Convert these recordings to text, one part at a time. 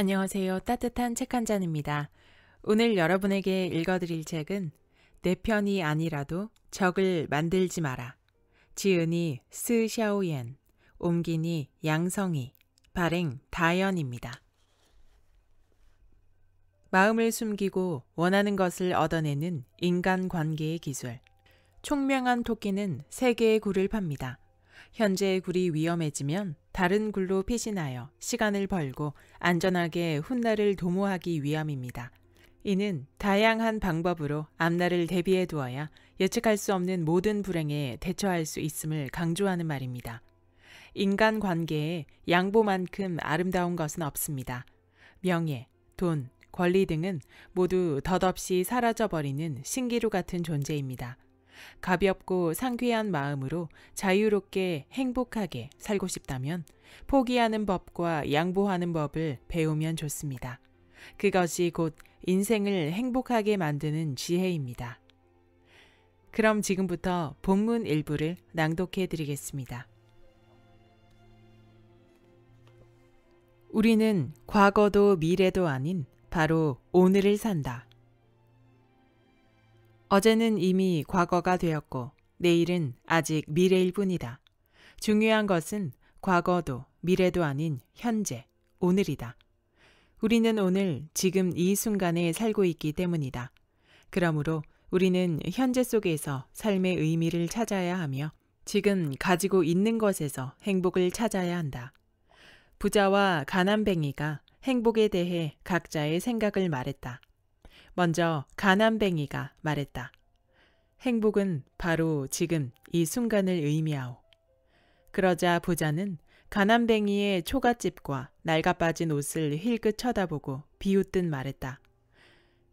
안녕하세요. 따뜻한 책 한 잔입니다. 오늘 여러분에게 읽어드릴 책은 내 편이 아니라도 적을 만들지 마라. 지은이 스샤오옌, 옮기니 양성이 발행 다연입니다. 마음을 숨기고 원하는 것을 얻어내는 인간 관계의 기술. 총명한 토끼는 세계의 굴을 팝니다. 현재의 굴이 위험해지면 다른 굴로 피신하여 시간을 벌고 안전하게 훗날을 도모하기 위함입니다. 이는 다양한 방법으로 앞날을 대비해 두어야 예측할 수 없는 모든 불행에 대처할 수 있음을 강조하는 말입니다. 인간 관계에 양보만큼 아름다운 것은 없습니다. 명예, 돈, 권리 등은 모두 덧없이 사라져버리는 신기루 같은 존재입니다. 가볍고 상쾌한 마음으로 자유롭게 행복하게 살고 싶다면 포기하는 법과 양보하는 법을 배우면 좋습니다. 그것이 곧 인생을 행복하게 만드는 지혜입니다. 그럼 지금부터 본문 일부를 낭독해 드리겠습니다. 우리는 과거도 미래도 아닌 바로 오늘을 산다. 어제는 이미 과거가 되었고 내일은 아직 미래일 뿐이다. 중요한 것은 과거도 미래도 아닌 현재, 오늘이다. 우리는 오늘 지금 이 순간에 살고 있기 때문이다. 그러므로 우리는 현재 속에서 삶의 의미를 찾아야 하며 지금 가지고 있는 것에서 행복을 찾아야 한다. 부자와 가난뱅이가 행복에 대해 각자의 생각을 말했다. 먼저 가난뱅이가 말했다. 행복은 바로 지금 이 순간을 의미하오. 그러자 부자는 가난뱅이의 초가집과 날가빠진 옷을 힐끗 쳐다보고 비웃듯 말했다.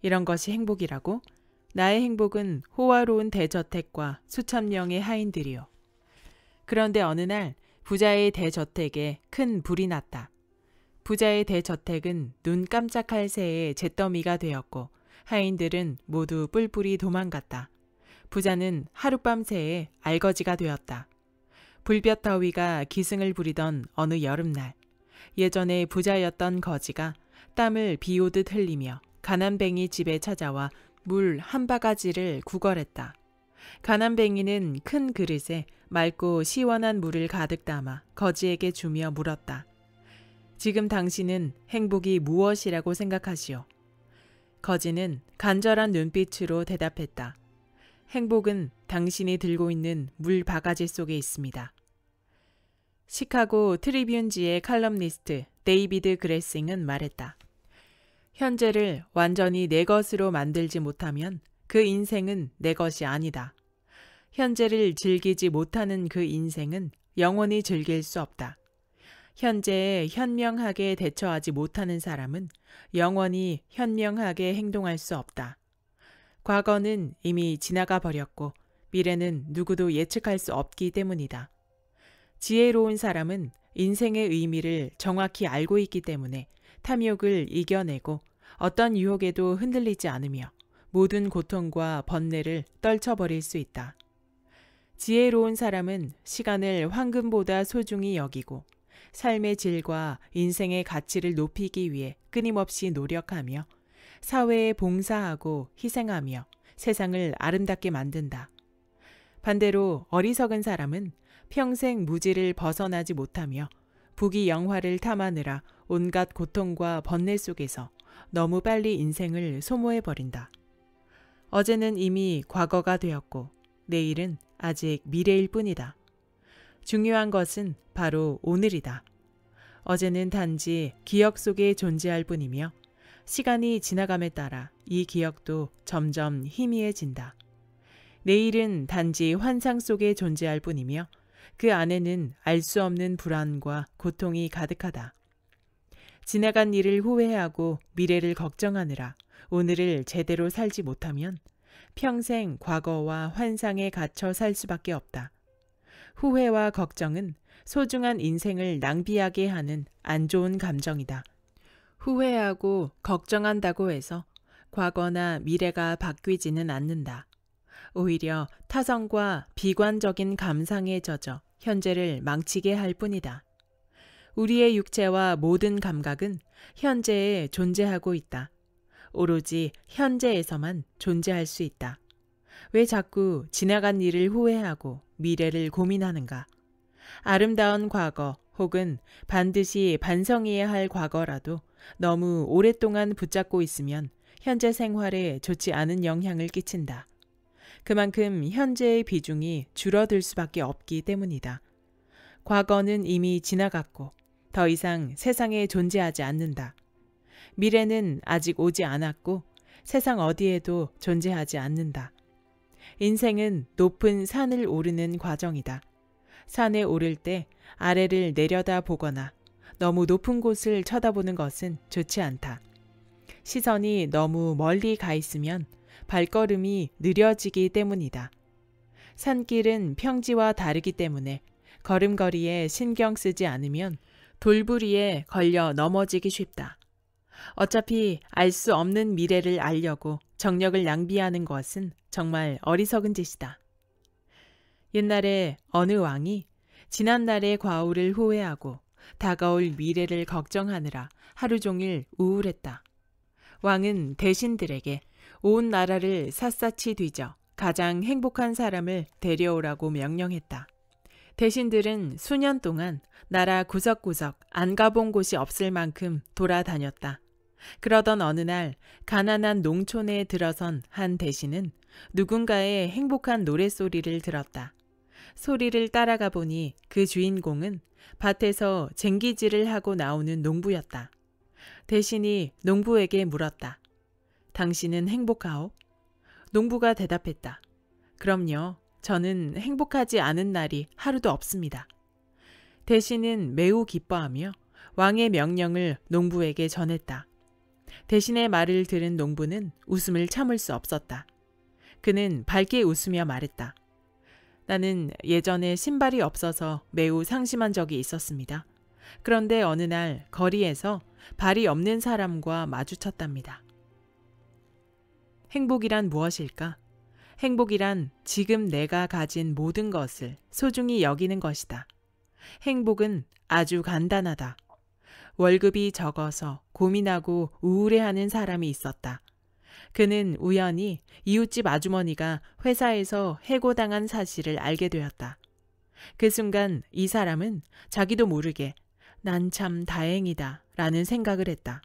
이런 것이 행복이라고? 나의 행복은 호화로운 대저택과 수천 명의 하인들이요. 그런데 어느 날 부자의 대저택에 큰 불이 났다. 부자의 대저택은 눈 깜짝할 새에 잿더미가 되었고 하인들은 모두 뿔뿔이 도망갔다. 부자는 하룻밤 새에 알거지가 되었다. 불볕 더위가 기승을 부리던 어느 여름날 예전에 부자였던 거지가 땀을 비오듯 흘리며 가난뱅이 집에 찾아와 물 한 바가지를 구걸했다. 가난뱅이는 큰 그릇에 맑고 시원한 물을 가득 담아 거지에게 주며 물었다. 지금 당신은 행복이 무엇이라고 생각하시오? 거지는 간절한 눈빛으로 대답했다. 행복은 당신이 들고 있는 물 바가지 속에 있습니다. 시카고 트리뷴지의 칼럼니스트 데이비드 그레싱은 말했다. 현재를 완전히 내 것으로 만들지 못하면 그 인생은 내 것이 아니다. 현재를 즐기지 못하는 그 인생은 영원히 즐길 수 없다. 현재 현명하게 대처하지 못하는 사람은 영원히 현명하게 행동할 수 없다. 과거는 이미 지나가 버렸고 미래는 누구도 예측할 수 없기 때문이다. 지혜로운 사람은 인생의 의미를 정확히 알고 있기 때문에 탐욕을 이겨내고 어떤 유혹에도 흔들리지 않으며 모든 고통과 번뇌를 떨쳐버릴 수 있다. 지혜로운 사람은 시간을 황금보다 소중히 여기고 삶의 질과 인생의 가치를 높이기 위해 끊임없이 노력하며 사회에 봉사하고 희생하며 세상을 아름답게 만든다. 반대로 어리석은 사람은 평생 무지를 벗어나지 못하며 부귀 영화를 탐하느라 온갖 고통과 번뇌 속에서 너무 빨리 인생을 소모해 버린다. 어제는 이미 과거가 되었고 내일은 아직 미래일 뿐이다. 중요한 것은 바로 오늘이다. 어제는 단지 기억 속에 존재할 뿐이며 시간이 지나감에 따라 이 기억도 점점 희미해진다. 내일은 단지 환상 속에 존재할 뿐이며 그 안에는 알 수 없는 불안과 고통이 가득하다. 지나간 일을 후회하고 미래를 걱정하느라 오늘을 제대로 살지 못하면 평생 과거와 환상에 갇혀 살 수밖에 없다. 후회와 걱정은 소중한 인생을 낭비하게 하는 안 좋은 감정이다. 후회하고 걱정한다고 해서 과거나 미래가 바뀌지는 않는다. 오히려 타성과 비관적인 감상에 젖어 현재를 망치게 할 뿐이다. 우리의 육체와 모든 감각은 현재에 존재하고 있다. 오로지 현재에서만 존재할 수 있다. 왜 자꾸 지나간 일을 후회하고 미래를 고민하는가? 아름다운 과거 혹은 반드시 반성해야 할 과거라도 너무 오랫동안 붙잡고 있으면 현재 생활에 좋지 않은 영향을 끼친다. 그만큼 현재의 비중이 줄어들 수밖에 없기 때문이다. 과거는 이미 지나갔고 더 이상 세상에 존재하지 않는다. 미래는 아직 오지 않았고 세상 어디에도 존재하지 않는다. 인생은 높은 산을 오르는 과정이다. 산에 오를 때 아래를 내려다 보거나 너무 높은 곳을 쳐다보는 것은 좋지 않다. 시선이 너무 멀리 가 있으면 발걸음이 느려지기 때문이다. 산길은 평지와 다르기 때문에 걸음걸이에 신경 쓰지 않으면 돌부리에 걸려 넘어지기 쉽다. 어차피 알 수 없는 미래를 알려고 정력을 낭비하는 것은 정말 어리석은 짓이다. 옛날에 어느 왕이 지난날의 과오를 후회하고 다가올 미래를 걱정하느라 하루 종일 우울했다. 왕은 대신들에게 온 나라를 샅샅이 뒤져 가장 행복한 사람을 데려오라고 명령했다. 대신들은 수년 동안 나라 구석구석 안 가본 곳이 없을 만큼 돌아다녔다. 그러던 어느 날 가난한 농촌에 들어선 한 대신은 누군가의 행복한 노랫소리를 들었다. 소리를 따라가 보니 그 주인공은 밭에서 쟁기질을 하고 나오는 농부였다. 대신이 농부에게 물었다. 당신은 행복하오? 농부가 대답했다. 그럼요. 저는 행복하지 않은 날이 하루도 없습니다. 대신은 매우 기뻐하며 왕의 명령을 농부에게 전했다. 대신의 말을 들은 농부는 웃음을 참을 수 없었다. 그는 밝게 웃으며 말했다. 나는 예전에 신발이 없어서 매우 상심한 적이 있었습니다. 그런데 어느 날 거리에서 발이 없는 사람과 마주쳤답니다. 행복이란 무엇일까? 행복이란 지금 내가 가진 모든 것을 소중히 여기는 것이다. 행복은 아주 간단하다. 월급이 적어서 고민하고 우울해하는 사람이 있었다. 그는 우연히 이웃집 아주머니가 회사에서 해고당한 사실을 알게 되었다. 그 순간 이 사람은 자기도 모르게 난 참 다행이다 라는 생각을 했다.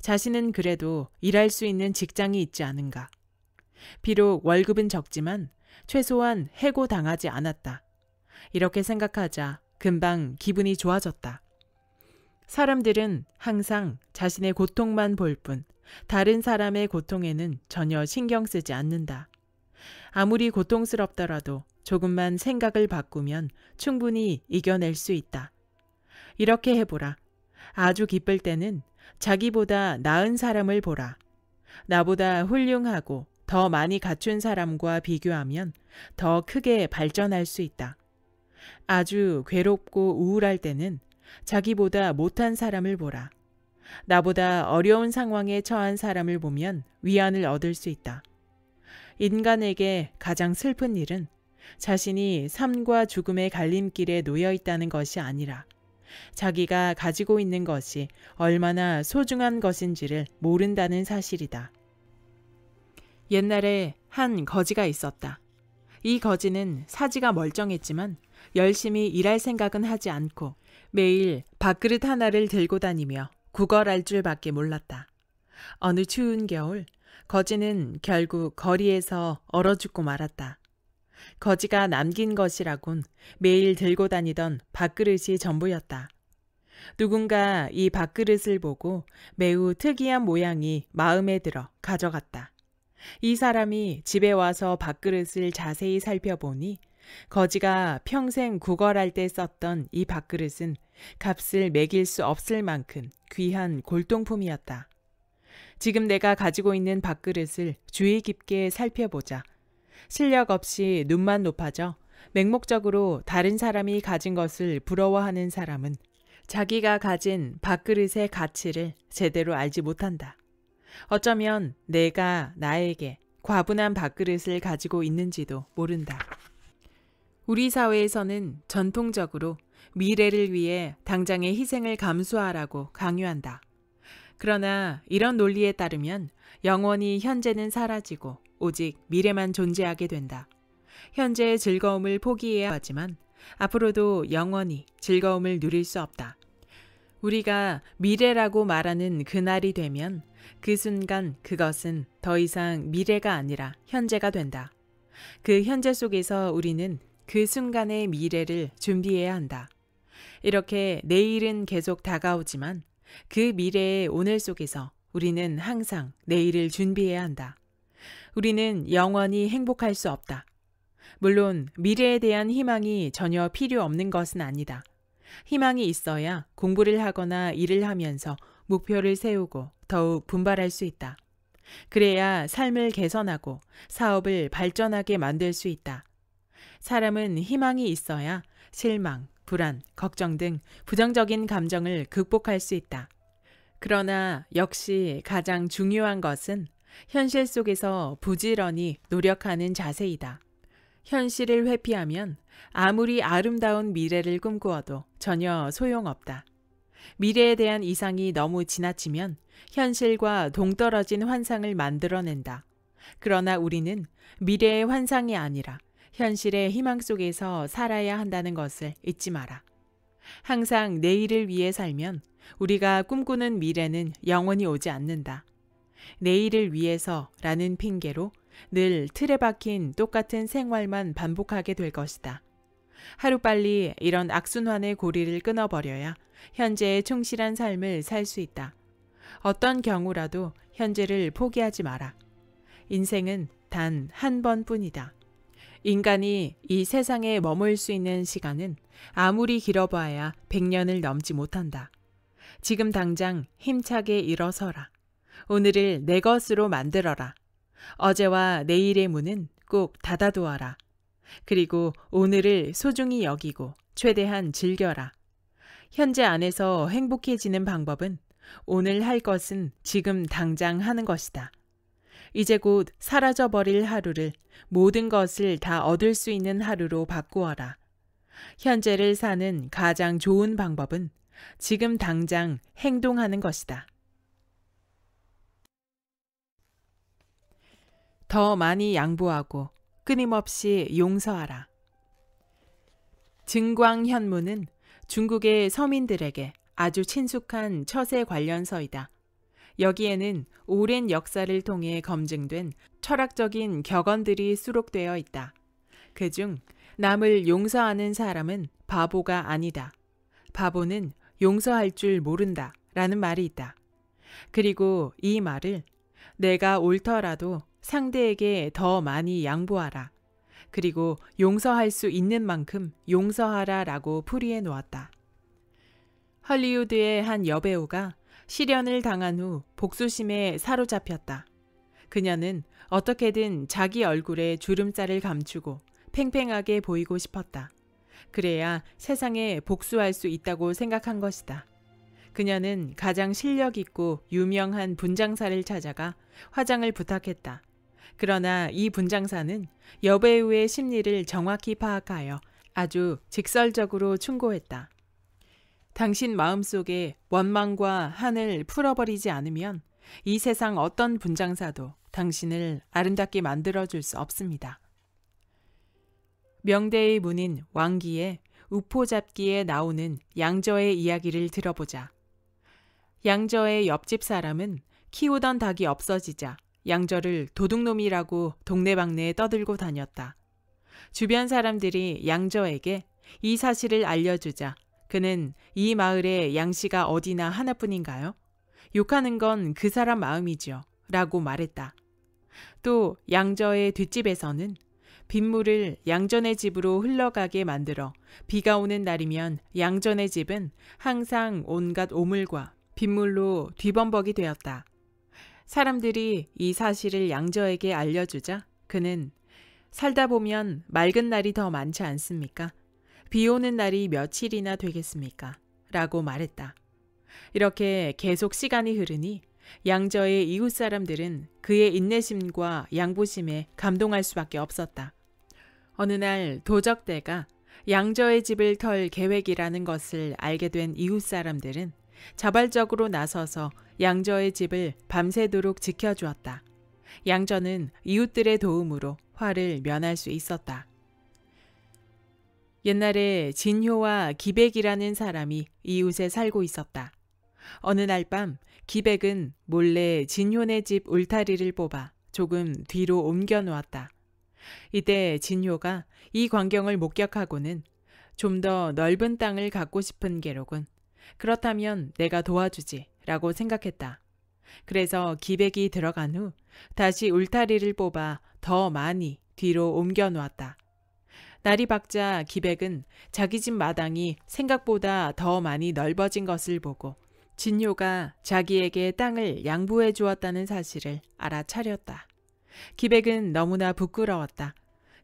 자신은 그래도 일할 수 있는 직장이 있지 않은가. 비록 월급은 적지만 최소한 해고당하지 않았다. 이렇게 생각하자 금방 기분이 좋아졌다. 사람들은 항상 자신의 고통만 볼뿐 다른 사람의 고통에는 전혀 신경 쓰지 않는다. 아무리 고통스럽더라도 조금만 생각을 바꾸면 충분히 이겨낼 수 있다. 이렇게 해보라. 아주 기쁠 때는 자기보다 나은 사람을 보라. 나보다 훌륭하고 더 많이 갖춘 사람과 비교하면 더 크게 발전할 수 있다. 아주 괴롭고 우울할 때는 자기보다 못한 사람을 보라. 나보다 어려운 상황에 처한 사람을 보면 위안을 얻을 수 있다. 인간에게 가장 슬픈 일은 자신이 삶과 죽음의 갈림길에 놓여 있다는 것이 아니라 자기가 가지고 있는 것이 얼마나 소중한 것인지를 모른다는 사실이다. 옛날에 한 거지가 있었다. 이 거지는 사지가 멀쩡했지만 열심히 일할 생각은 하지 않고 매일 밥그릇 하나를 들고 다니며 구걸할 줄밖에 몰랐다. 어느 추운 겨울 거지는 결국 거리에서 얼어 죽고 말았다. 거지가 남긴 것이라곤 매일 들고 다니던 밥그릇이 전부였다. 누군가 이 밥그릇을 보고 매우 특이한 모양이 마음에 들어 가져갔다. 이 사람이 집에 와서 밥그릇을 자세히 살펴보니 거지가 평생 구걸할 때 썼던 이 밥그릇은 값을 매길 수 없을 만큼 귀한 골동품이었다. 지금 내가 가지고 있는 밥그릇을 주의 깊게 살펴보자. 실력 없이 눈만 높아져 맹목적으로 다른 사람이 가진 것을 부러워하는 사람은 자기가 가진 밥그릇의 가치를 제대로 알지 못한다. 어쩌면 내가 나에게 과분한 밥그릇을 가지고 있는지도 모른다. 우리 사회에서는 전통적으로 미래를 위해 당장의 희생을 감수하라고 강요한다. 그러나 이런 논리에 따르면 영원히 현재는 사라지고 오직 미래만 존재하게 된다. 현재의 즐거움을 포기해야 하지만 앞으로도 영원히 즐거움을 누릴 수 없다. 우리가 미래라고 말하는 그날이 되면 그 순간 그것은 더 이상 미래가 아니라 현재가 된다. 그 현재 속에서 우리는 그 순간의 미래를 준비해야 한다. 이렇게 내일은 계속 다가오지만 그 미래의 오늘 속에서 우리는 항상 내일을 준비해야 한다. 우리는 영원히 행복할 수 없다. 물론 미래에 대한 희망이 전혀 필요 없는 것은 아니다. 희망이 있어야 공부를 하거나 일을 하면서 목표를 세우고 더욱 분발할 수 있다. 그래야 삶을 개선하고 사업을 발전하게 만들 수 있다. 사람은 희망이 있어야 실망, 불안, 걱정 등 부정적인 감정을 극복할 수 있다. 그러나 역시 가장 중요한 것은 현실 속에서 부지런히 노력하는 자세이다. 현실을 회피하면 아무리 아름다운 미래를 꿈꾸어도 전혀 소용없다. 미래에 대한 이상이 너무 지나치면 현실과 동떨어진 환상을 만들어낸다. 그러나 우리는 미래의 환상이 아니라 현실의 희망 속에서 살아야 한다는 것을 잊지 마라. 항상 내일을 위해 살면 우리가 꿈꾸는 미래는 영원히 오지 않는다. 내일을 위해서라는 핑계로 늘 틀에 박힌 똑같은 생활만 반복하게 될 것이다. 하루빨리 이런 악순환의 고리를 끊어버려야 현재의 충실한 삶을 살 수 있다. 어떤 경우라도 현재를 포기하지 마라. 인생은 단 한 번뿐이다. 인간이 이 세상에 머물 수 있는 시간은 아무리 길어봐야 100년을 넘지 못한다. 지금 당장 힘차게 일어서라. 오늘을 내 것으로 만들어라. 어제와 내일의 문은 꼭 닫아두어라. 그리고 오늘을 소중히 여기고 최대한 즐겨라. 현재 안에서 행복해지는 방법은 오늘 할 것은 지금 당장 하는 것이다. 이제 곧 사라져버릴 하루를 모든 것을 다 얻을 수 있는 하루로 바꾸어라. 현재를 사는 가장 좋은 방법은 지금 당장 행동하는 것이다. 더 많이 양보하고 끊임없이 용서하라. 증광현무는 중국의 서민들에게 아주 친숙한 처세 관련서이다. 여기에는 오랜 역사를 통해 검증된 철학적인 격언들이 수록되어 있다. 그 중 남을 용서하는 사람은 바보가 아니다. 바보는 용서할 줄 모른다. 라는 말이 있다. 그리고 이 말을 내가 옳더라도 상대에게 더 많이 양보하라. 그리고 용서할 수 있는 만큼 용서하라 라고 풀이해 놓았다. 헐리우드의 한 여배우가 시련을 당한 후 복수심에 사로잡혔다. 그녀는 어떻게든 자기 얼굴에 주름살을 감추고 팽팽하게 보이고 싶었다. 그래야 세상에 복수할 수 있다고 생각한 것이다. 그녀는 가장 실력 있고 유명한 분장사를 찾아가 화장을 부탁했다. 그러나 이 분장사는 여배우의 심리를 정확히 파악하여 아주 직설적으로 충고했다. 당신 마음속에 원망과 한을 풀어버리지 않으면 이 세상 어떤 분장사도 당신을 아름답게 만들어줄 수 없습니다. 명대의 문인 왕기의 우포잡기에 나오는 양저의 이야기를 들어보자. 양저의 옆집 사람은 키우던 닭이 없어지자 양저를 도둑놈이라고 동네방네에 떠들고 다녔다. 주변 사람들이 양저에게 이 사실을 알려주자 그는 이 마을에 양씨가 어디나 하나뿐인가요? 욕하는 건 그 사람 마음이지요. 라고 말했다. 또 양저의 뒷집에서는 빗물을 양전의 집으로 흘러가게 만들어 비가 오는 날이면 양전의 집은 항상 온갖 오물과 빗물로 뒤범벅이 되었다. 사람들이 이 사실을 양저에게 알려주자 그는 살다 보면 맑은 날이 더 많지 않습니까? 비 오는 날이 며칠이나 되겠습니까? 라고 말했다. 이렇게 계속 시간이 흐르니 양저의 이웃 사람들은 그의 인내심과 양보심에 감동할 수밖에 없었다. 어느 날 도적대가 양저의 집을 털 계획이라는 것을 알게 된 이웃 사람들은 자발적으로 나서서 양저의 집을 밤새도록 지켜주었다. 양저는 이웃들의 도움으로 화를 면할 수 있었다. 옛날에 진효와 기백이라는 사람이 이웃에 살고 있었다. 어느 날 밤 기백은 몰래 진효네 집 울타리를 뽑아 조금 뒤로 옮겨 놓았다. 이때 진효가 이 광경을 목격하고는 좀 더 넓은 땅을 갖고 싶은 게로군. 그렇다면 내가 도와주지 라고 생각했다. 그래서 기백이 들어간 후 다시 울타리를 뽑아 더 많이 뒤로 옮겨 놓았다. 나리 박자 기백은 자기 집 마당이 생각보다 더 많이 넓어진 것을 보고 진효가 자기에게 땅을 양보해 주었다는 사실을 알아차렸다. 기백은 너무나 부끄러웠다.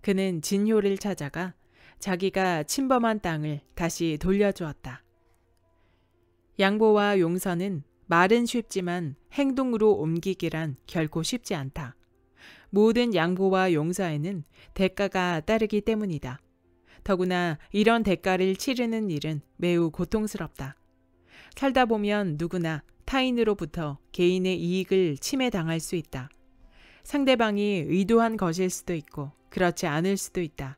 그는 진효를 찾아가 자기가 침범한 땅을 다시 돌려주었다. 양보와 용서는 말은 쉽지만 행동으로 옮기기란 결코 쉽지 않다. 모든 양보와 용서에는 대가가 따르기 때문이다. 더구나 이런 대가를 치르는 일은 매우 고통스럽다. 살다 보면 누구나 타인으로부터 개인의 이익을 침해당할 수 있다. 상대방이 의도한 것일 수도 있고 그렇지 않을 수도 있다.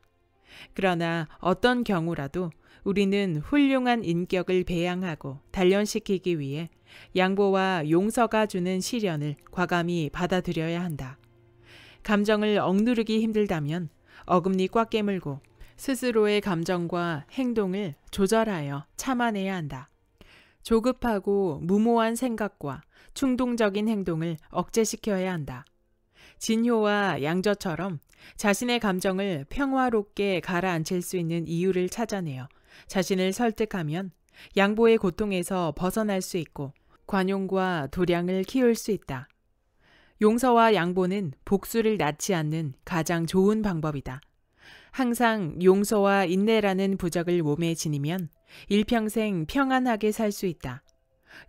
그러나 어떤 경우라도 우리는 훌륭한 인격을 배양하고 단련시키기 위해 양보와 용서가 주는 시련을 과감히 받아들여야 한다. 감정을 억누르기 힘들다면 어금니 꽉 깨물고 스스로의 감정과 행동을 조절하여 참아내야 한다. 조급하고 무모한 생각과 충동적인 행동을 억제시켜야 한다. 진효와 양저처럼 자신의 감정을 평화롭게 가라앉힐 수 있는 이유를 찾아내어 자신을 설득하면 양보의 고통에서 벗어날 수 있고 관용과 도량을 키울 수 있다. 용서와 양보는 복수를 낳지 않는 가장 좋은 방법이다. 항상 용서와 인내라는 부적을 몸에 지니면 일평생 평안하게 살 수 있다.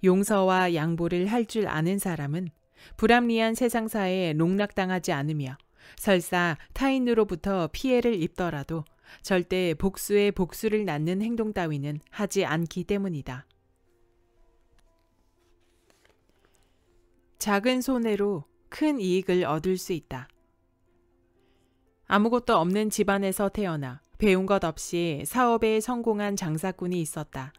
용서와 양보를 할 줄 아는 사람은 불합리한 세상사에 농락당하지 않으며 설사 타인으로부터 피해를 입더라도 절대 복수에 복수를 낳는 행동 따위는 하지 않기 때문이다. 작은 손해로 큰 이익을 얻을 수 있다. 아무것도 없는 집안에서 태어나 배운 것 없이 사업에 성공한 장사꾼이 있었다.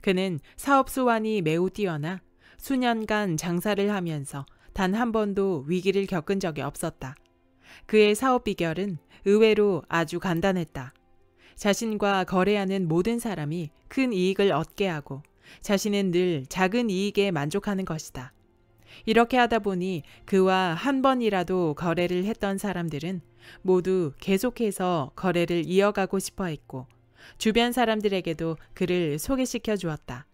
그는 사업 수완이 매우 뛰어나 수년간 장사를 하면서 단 한 번도 위기를 겪은 적이 없었다. 그의 사업 비결은 의외로 아주 간단했다. 자신과 거래하는 모든 사람이 큰 이익을 얻게 하고 자신은 늘 작은 이익에 만족하는 것이다. 이렇게 하다 보니 그와 한 번이라도 거래를 했던 사람들은 모두 계속해서 거래를 이어가고 싶어 했고 주변 사람들에게도 그를 소개시켜 주었다.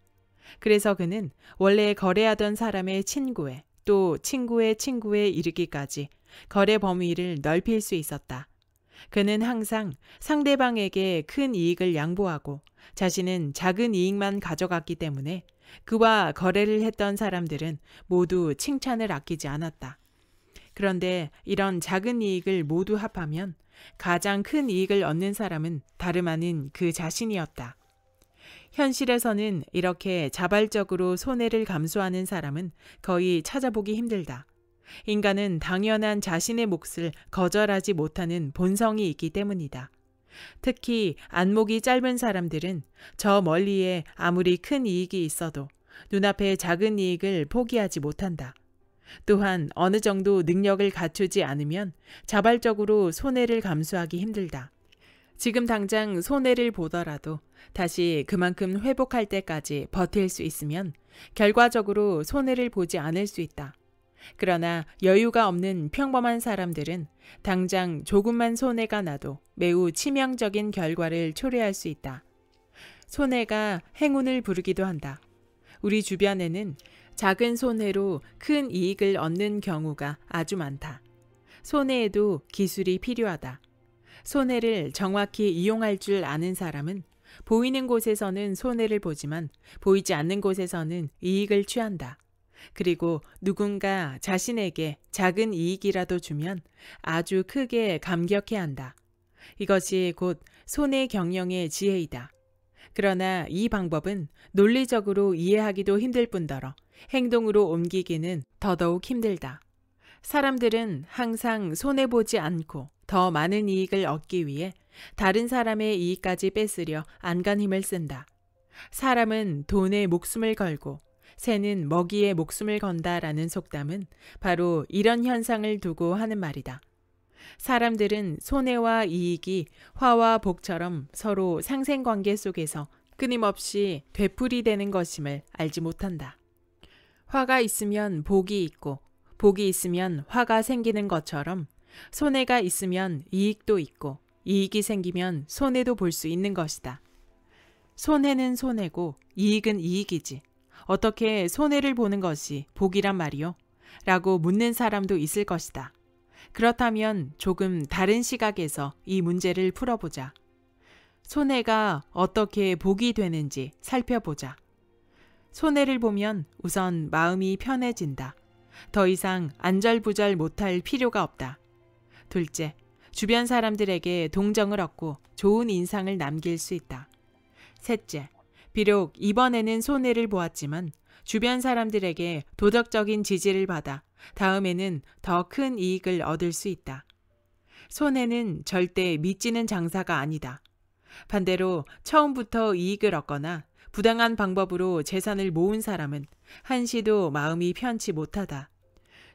그래서 그는 원래 거래하던 사람의 친구에 또 친구의 친구에 이르기까지 거래 범위를 넓힐 수 있었다. 그는 항상 상대방에게 큰 이익을 양보하고 자신은 작은 이익만 가져갔기 때문에 그와 거래를 했던 사람들은 모두 칭찬을 아끼지 않았다. 그런데 이런 작은 이익을 모두 합하면 가장 큰 이익을 얻는 사람은 다름 아닌 그 자신이었다. 현실에서는 이렇게 자발적으로 손해를 감수하는 사람은 거의 찾아보기 힘들다. 인간은 당연한 자신의 몫을 거절하지 못하는 본성이 있기 때문이다. 특히 안목이 짧은 사람들은 저 멀리에 아무리 큰 이익이 있어도 눈앞의 작은 이익을 포기하지 못한다. 또한 어느 정도 능력을 갖추지 않으면 자발적으로 손해를 감수하기 힘들다. 지금 당장 손해를 보더라도 다시 그만큼 회복할 때까지 버틸 수 있으면 결과적으로 손해를 보지 않을 수 있다. 그러나 여유가 없는 평범한 사람들은 당장 조금만 손해가 나도 매우 치명적인 결과를 초래할 수 있다. 손해가 행운을 부르기도 한다. 우리 주변에는 작은 손해로 큰 이익을 얻는 경우가 아주 많다. 손해에도 기술이 필요하다. 손해를 정확히 이용할 줄 아는 사람은 보이는 곳에서는 손해를 보지만 보이지 않는 곳에서는 이익을 취한다. 그리고 누군가 자신에게 작은 이익이라도 주면 아주 크게 감격해 한다. 이것이 곧 손해 경영의 지혜이다. 그러나 이 방법은 논리적으로 이해하기도 힘들 뿐더러 행동으로 옮기기는 더더욱 힘들다. 사람들은 항상 손해보지 않고 더 많은 이익을 얻기 위해 다른 사람의 이익까지 뺏으려 안간 힘을 쓴다. 사람은 돈에 목숨을 걸고 새는 먹이에 목숨을 건다라는 속담은 바로 이런 현상을 두고 하는 말이다. 사람들은 손해와 이익이 화와 복처럼 서로 상생관계 속에서 끊임없이 되풀이되는 것임을 알지 못한다. 화가 있으면 복이 있고 복이 있으면 화가 생기는 것처럼 손해가 있으면 이익도 있고 이익이 생기면 손해도 볼 수 있는 것이다. 손해는 손해고 이익은 이익이지. 어떻게 손해를 보는 것이 복이란 말이요? 라고 묻는 사람도 있을 것이다. 그렇다면 조금 다른 시각에서 이 문제를 풀어보자. 손해가 어떻게 복이 되는지 살펴보자. 손해를 보면 우선 마음이 편해진다. 더 이상 안절부절 못할 필요가 없다. 둘째, 주변 사람들에게 동정을 얻고 좋은 인상을 남길 수 있다. 셋째, 비록 이번에는 손해를 보았지만 주변 사람들에게 도덕적인 지지를 받아 다음에는 더 큰 이익을 얻을 수 있다. 손해는 절대 믿지는 장사가 아니다. 반대로 처음부터 이익을 얻거나 부당한 방법으로 재산을 모은 사람은 한시도 마음이 편치 못하다.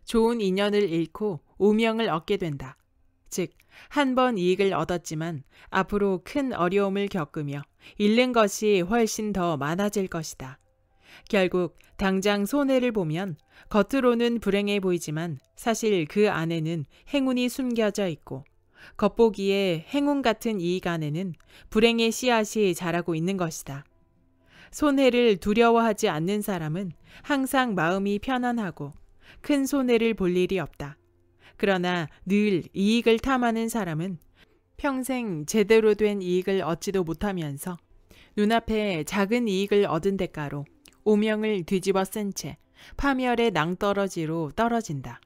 좋은 인연을 잃고 오명을 얻게 된다. 즉, 한 번 이익을 얻었지만 앞으로 큰 어려움을 겪으며 잃는 것이 훨씬 더 많아질 것이다. 결국 당장 손해를 보면 겉으로는 불행해 보이지만 사실 그 안에는 행운이 숨겨져 있고 겉보기에 행운 같은 이익 안에는 불행의 씨앗이 자라고 있는 것이다. 손해를 두려워하지 않는 사람은 항상 마음이 편안하고 큰 손해를 볼 일이 없다. 그러나 늘 이익을 탐하는 사람은 평생 제대로 된 이익을 얻지도 못하면서 눈앞에 작은 이익을 얻은 대가로 오명을 뒤집어 쓴 채 파멸의 낭떠러지로 떨어진다.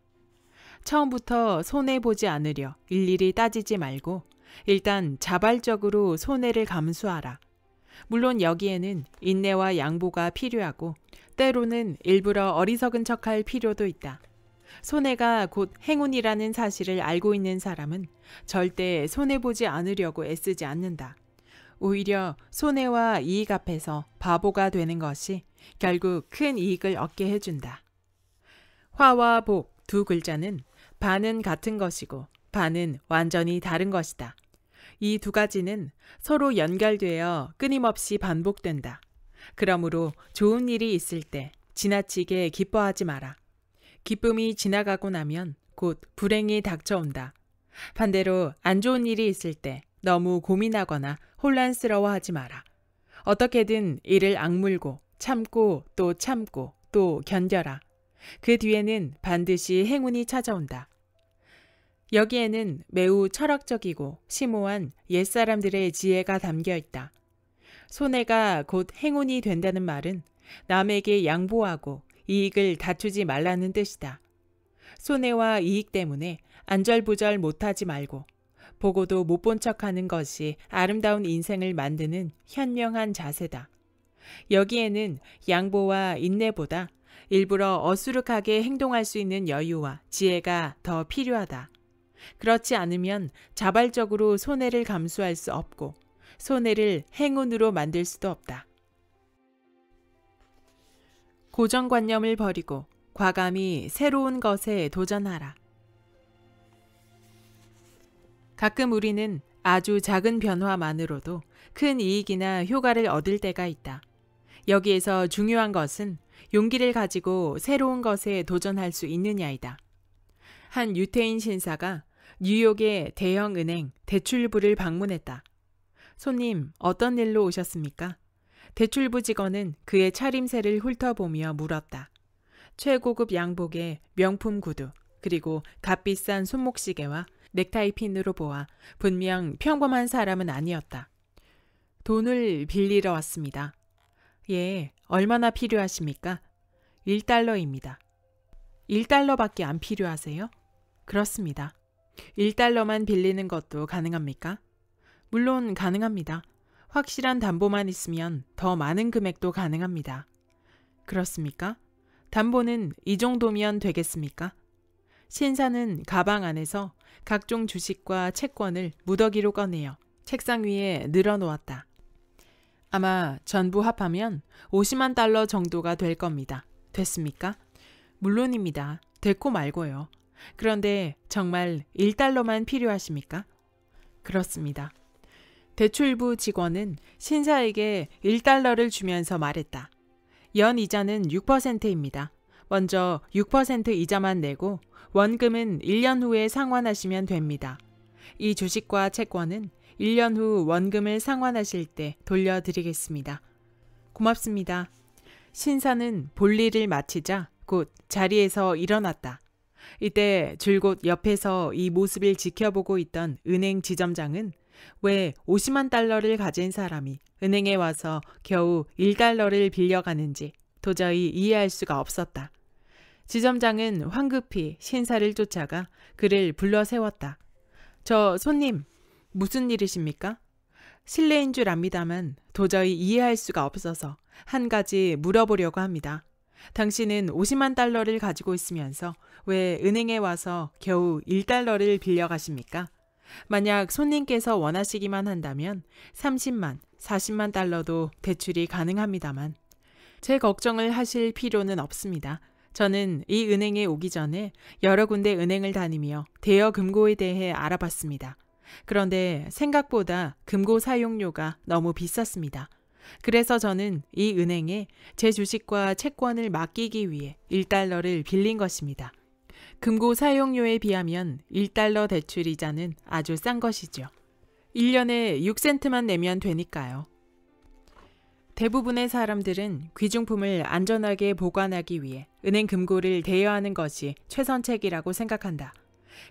처음부터 손해보지 않으려 일일이 따지지 말고 일단 자발적으로 손해를 감수하라. 물론 여기에는 인내와 양보가 필요하고 때로는 일부러 어리석은 척할 필요도 있다. 손해가 곧 행운이라는 사실을 알고 있는 사람은 절대 손해보지 않으려고 애쓰지 않는다. 오히려 손해와 이익 앞에서 바보가 되는 것이 결국 큰 이익을 얻게 해준다. 화와 복 두 글자는 반은 같은 것이고 반은 완전히 다른 것이다. 이 두 가지는 서로 연결되어 끊임없이 반복된다. 그러므로 좋은 일이 있을 때 지나치게 기뻐하지 마라. 기쁨이 지나가고 나면 곧 불행이 닥쳐온다. 반대로 안 좋은 일이 있을 때 너무 고민하거나 혼란스러워하지 마라. 어떻게든 이를 악물고 참고 또 참고 또 견뎌라. 그 뒤에는 반드시 행운이 찾아온다. 여기에는 매우 철학적이고 심오한 옛사람들의 지혜가 담겨 있다. 손해가 곧 행운이 된다는 말은 남에게 양보하고 이익을 다투지 말라는 뜻이다. 손해와 이익 때문에 안절부절 못하지 말고 보고도 못 본 척하는 것이 아름다운 인생을 만드는 현명한 자세다. 여기에는 양보와 인내보다 일부러 어수룩하게 행동할 수 있는 여유와 지혜가 더 필요하다. 그렇지 않으면 자발적으로 손해를 감수할 수 없고 손해를 행운으로 만들 수도 없다. 고정관념을 버리고 과감히 새로운 것에 도전하라. 가끔 우리는 아주 작은 변화만으로도 큰 이익이나 효과를 얻을 때가 있다. 여기에서 중요한 것은 용기를 가지고 새로운 것에 도전할 수 있느냐이다. 한 유태인 신사가 뉴욕의 대형 은행 대출부를 방문했다. 손님, 어떤 일로 오셨습니까? 대출부 직원은 그의 차림새를 훑어보며 물었다. 최고급 양복에 명품 구두, 그리고 값비싼 손목시계와 넥타이 핀으로 보아 분명 평범한 사람은 아니었다. 돈을 빌리러 왔습니다. 예, 얼마나 필요하십니까? 1달러입니다. 1달러밖에 안 필요하세요? 그렇습니다. 1달러만 빌리는 것도 가능합니까? 물론 가능합니다. 확실한 담보만 있으면 더 많은 금액도 가능합니다. 그렇습니까? 담보는 이 정도면 되겠습니까? 신사는 가방 안에서 각종 주식과 채권을 무더기로 꺼내어 책상 위에 늘어놓았다. 아마 전부 합하면 50만 달러 정도가 될 겁니다. 됐습니까? 물론입니다. 됐고 말고요. 그런데 정말 1달러만 필요하십니까? 그렇습니다. 대출부 직원은 신사에게 1달러를 주면서 말했다. 연 이자는 6%입니다. 먼저 6% 이자만 내고 원금은 1년 후에 상환하시면 됩니다. 이 주식과 채권은 1년 후 원금을 상환하실 때 돌려드리겠습니다. 고맙습니다. 신사는 볼일을 마치자 곧 자리에서 일어났다. 이때 줄곧 옆에서 이 모습을 지켜보고 있던 은행 지점장은 왜 50만 달러를 가진 사람이 은행에 와서 겨우 1달러를 빌려가는지 도저히 이해할 수가 없었다. 지점장은 황급히 신사를 쫓아가 그를 불러 세웠다. 저 손님, 무슨 일이십니까? 실례인 줄 압니다만 도저히 이해할 수가 없어서 한 가지 물어보려고 합니다. 당신은 50만 달러를 가지고 있으면서 왜 은행에 와서 겨우 1달러를 빌려 가십니까? 만약 손님께서 원하시기만 한다면 30만, 40만 달러도 대출이 가능합니다만 제 걱정을 하실 필요는 없습니다. 저는 이 은행에 오기 전에 여러 군데 은행을 다니며 대여 금고에 대해 알아봤습니다. 그런데 생각보다 금고 사용료가 너무 비쌌습니다. 그래서 저는 이 은행에 제 주식과 채권을 맡기기 위해 1달러를 빌린 것입니다. 금고 사용료에 비하면 1달러 대출 이자는 아주 싼 것이죠. 1년에 6센트만 내면 되니까요. 대부분의 사람들은 귀중품을 안전하게 보관하기 위해 은행 금고를 대여하는 것이 최선책이라고 생각한다.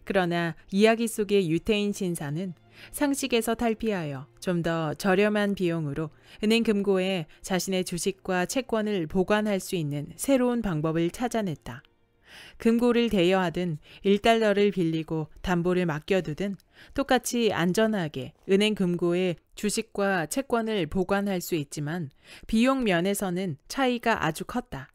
그러나 이야기 속의 유태인 신사는 상식에서 탈피하여 좀 더 저렴한 비용으로 은행 금고에 자신의 주식과 채권을 보관할 수 있는 새로운 방법을 찾아냈다. 금고를 대여하든 1달러를 빌리고 담보를 맡겨두든 똑같이 안전하게 은행 금고에 주식과 채권을 보관할 수 있지만 비용 면에서는 차이가 아주 컸다.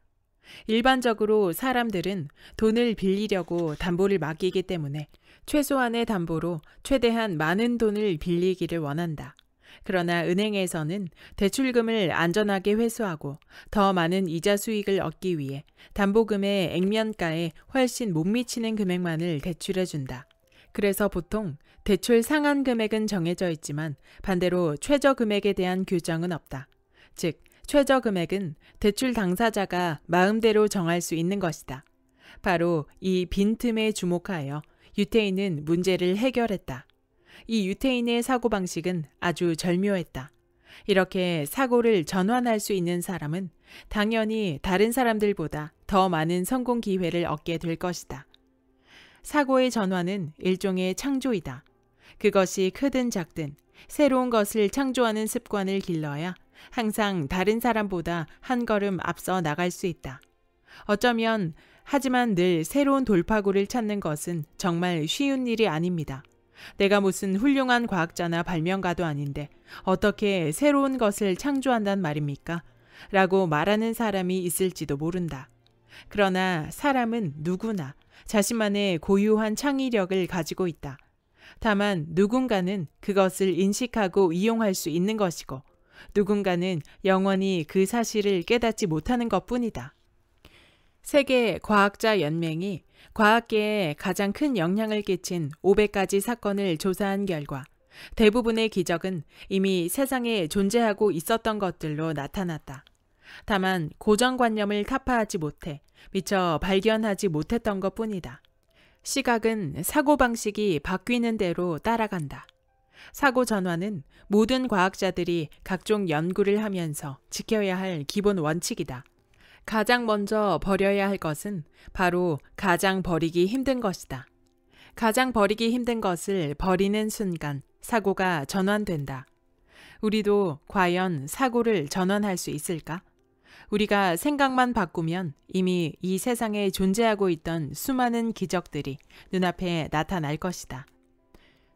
일반적으로 사람들은 돈을 빌리려고 담보를 맡기기 때문에 최소한의 담보로 최대한 많은 돈을 빌리기를 원한다. 그러나 은행에서는 대출금을 안전하게 회수하고 더 많은 이자 수익을 얻기 위해 담보금의 액면가에 훨씬 못 미치는 금액만을 대출해준다. 그래서 보통 대출 상한 금액은 정해져 있지만 반대로 최저 금액에 대한 규정은 없다. 즉, 최저 금액은 대출 당사자가 마음대로 정할 수 있는 것이다. 바로 이 빈틈에 주목하여 유태인은 문제를 해결했다. 이 유태인의 사고방식은 아주 절묘했다. 이렇게 사고를 전환할 수 있는 사람은 당연히 다른 사람들보다 더 많은 성공 기회를 얻게 될 것이다. 사고의 전환은 일종의 창조이다. 그것이 크든 작든 새로운 것을 창조하는 습관을 길러야 항상 다른 사람보다 한 걸음 앞서 나갈 수 있다. 어쩌면 하지만 늘 새로운 돌파구를 찾는 것은 정말 쉬운 일이 아닙니다. 내가 무슨 훌륭한 과학자나 발명가도 아닌데 어떻게 새로운 것을 창조한단 말입니까? 라고 말하는 사람이 있을지도 모른다. 그러나 사람은 누구나 자신만의 고유한 창의력을 가지고 있다. 다만 누군가는 그것을 인식하고 이용할 수 있는 것이고 누군가는 영원히 그 사실을 깨닫지 못하는 것 뿐이다. 세계 과학자 연맹이 과학계에 가장 큰 영향을 끼친 500가지 사건을 조사한 결과 대부분의 기적은 이미 세상에 존재하고 있었던 것들로 나타났다. 다만 고정관념을 타파하지 못해 미처 발견하지 못했던 것 뿐이다. 시각은 사고방식이 바뀌는 대로 따라간다. 사고 전환은 모든 과학자들이 각종 연구를 하면서 지켜야 할 기본 원칙이다. 가장 먼저 버려야 할 것은 바로 가장 버리기 힘든 것이다. 가장 버리기 힘든 것을 버리는 순간 사고가 전환된다. 우리도 과연 사고를 전환할 수 있을까? 우리가 생각만 바꾸면 이미 이 세상에 존재하고 있던 수많은 기적들이 눈앞에 나타날 것이다.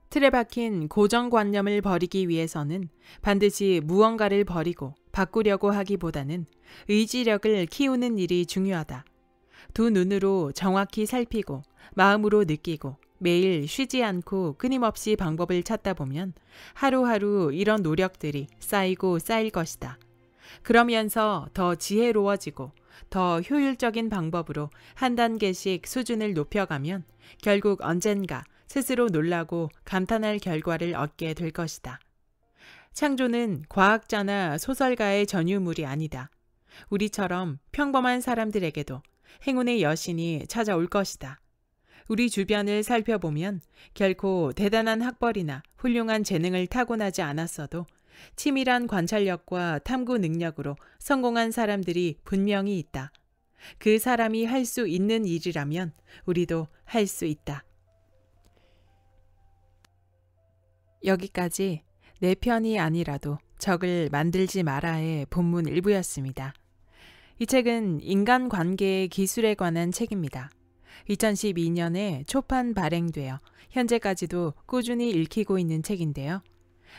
틀에 박힌 고정관념을 버리기 위해서는 반드시 무언가를 버리고 바꾸려고 하기보다는 의지력을 키우는 일이 중요하다. 두 눈으로 정확히 살피고 마음으로 느끼고 매일 쉬지 않고 끊임없이 방법을 찾다 보면 하루하루 이런 노력들이 쌓이고 쌓일 것이다. 그러면서 더 지혜로워지고 더 효율적인 방법으로 한 단계씩 수준을 높여가면 결국 언젠가 스스로 놀라고 감탄할 결과를 얻게 될 것이다. 창조는 과학자나 소설가의 전유물이 아니다. 우리처럼 평범한 사람들에게도 행운의 여신이 찾아올 것이다. 우리 주변을 살펴보면 결코 대단한 학벌이나 훌륭한 재능을 타고나지 않았어도 치밀한 관찰력과 탐구 능력으로 성공한 사람들이 분명히 있다. 그 사람이 할 수 있는 일이라면 우리도 할 수 있다. 여기까지 내 편이 아니라도 적을 만들지 마라의 본문 일부였습니다. 이 책은 인간관계의 기술에 관한 책입니다. 2012년에 초판 발행되어 현재까지도 꾸준히 읽히고 있는 책인데요.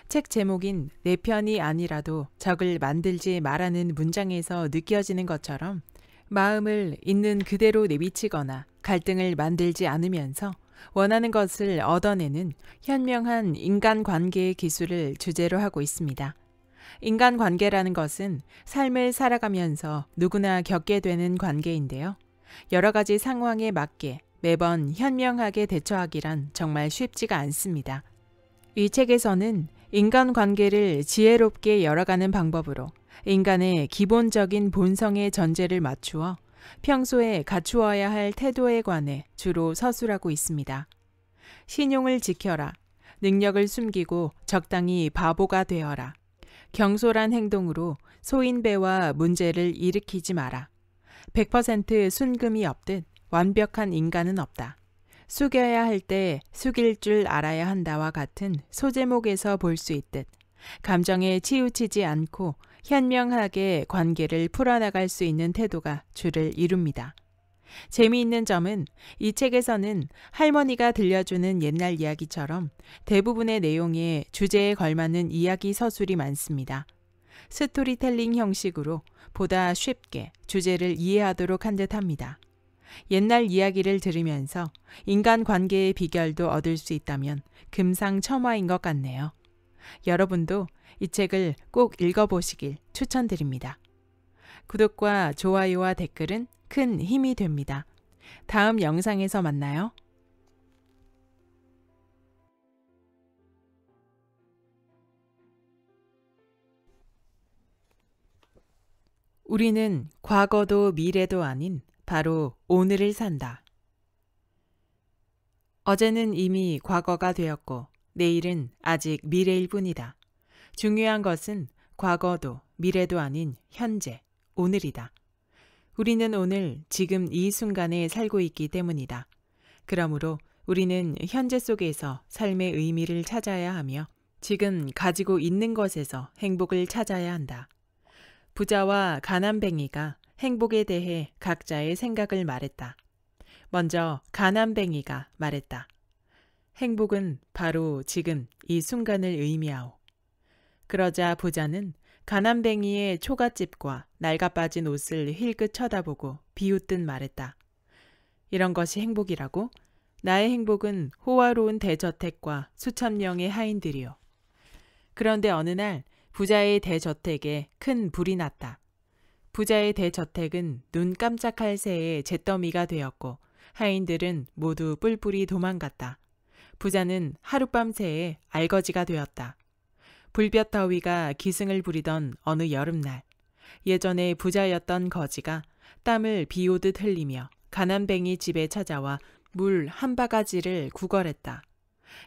책 제목인 내 편이 아니라도 적을 만들지 말라는 문장에서 느껴지는 것처럼 마음을 있는 그대로 내비치거나 갈등을 만들지 않으면서 원하는 것을 얻어내는 현명한 인간관계의 기술을 주제로 하고 있습니다. 인간관계라는 것은 삶을 살아가면서 누구나 겪게 되는 관계인데요. 여러 가지 상황에 맞게 매번 현명하게 대처하기란 정말 쉽지가 않습니다. 이 책에서는 인간관계를 지혜롭게 열어가는 방법으로 인간의 기본적인 본성의 전제를 맞추어 평소에 갖추어야 할 태도에 관해 주로 서술하고 있습니다. 신용을 지켜라. 능력을 숨기고 적당히 바보가 되어라. 경솔한 행동으로 소인배와 문제를 일으키지 마라. 100% 순금이 없듯 완벽한 인간은 없다. 숙여야 할 때 숙일 줄 알아야 한다와 같은 소제목에서 볼 수 있듯 감정에 치우치지 않고 현명하게 관계를 풀어나갈 수 있는 태도가 주를 이룹니다. 재미있는 점은 이 책에서는 할머니가 들려주는 옛날 이야기처럼 대부분의 내용에 주제에 걸맞는 이야기 서술이 많습니다. 스토리텔링 형식으로 보다 쉽게 주제를 이해하도록 한듯 합니다. 옛날 이야기를 들으면서 인간 관계의 비결도 얻을 수 있다면 금상첨화인 것 같네요. 여러분도 이 책을 꼭 읽어보시길 추천드립니다. 구독과 좋아요와 댓글은 큰 힘이 됩니다. 다음 영상에서 만나요. 우리는 과거도 미래도 아닌 바로 오늘을 산다. 어제는 이미 과거가 되었고 내일은 아직 미래일 뿐이다. 중요한 것은 과거도 미래도 아닌 현재, 오늘이다. 우리는 오늘 지금 이 순간에 살고 있기 때문이다. 그러므로 우리는 현재 속에서 삶의 의미를 찾아야 하며 지금 가지고 있는 것에서 행복을 찾아야 한다. 부자와 가난뱅이가 행복에 대해 각자의 생각을 말했다. 먼저 가난뱅이가 말했다. 행복은 바로 지금 이 순간을 의미하오. 그러자 부자는 가난뱅이의 초가집과 낡아빠진 옷을 힐끗 쳐다보고 비웃듯 말했다. 이런 것이 행복이라고? 나의 행복은 호화로운 대저택과 수천 명의 하인들이요. 그런데 어느 날 부자의 대저택에 큰 불이 났다. 부자의 대저택은 눈 깜짝할 새에 잿더미가 되었고 하인들은 모두 뿔뿔이 도망갔다. 부자는 하룻밤 새에 알거지가 되었다. 불볕 더위가 기승을 부리던 어느 여름날 예전에 부자였던 거지가 땀을 비오듯 흘리며 가난뱅이 집에 찾아와 물 한 바가지를 구걸했다.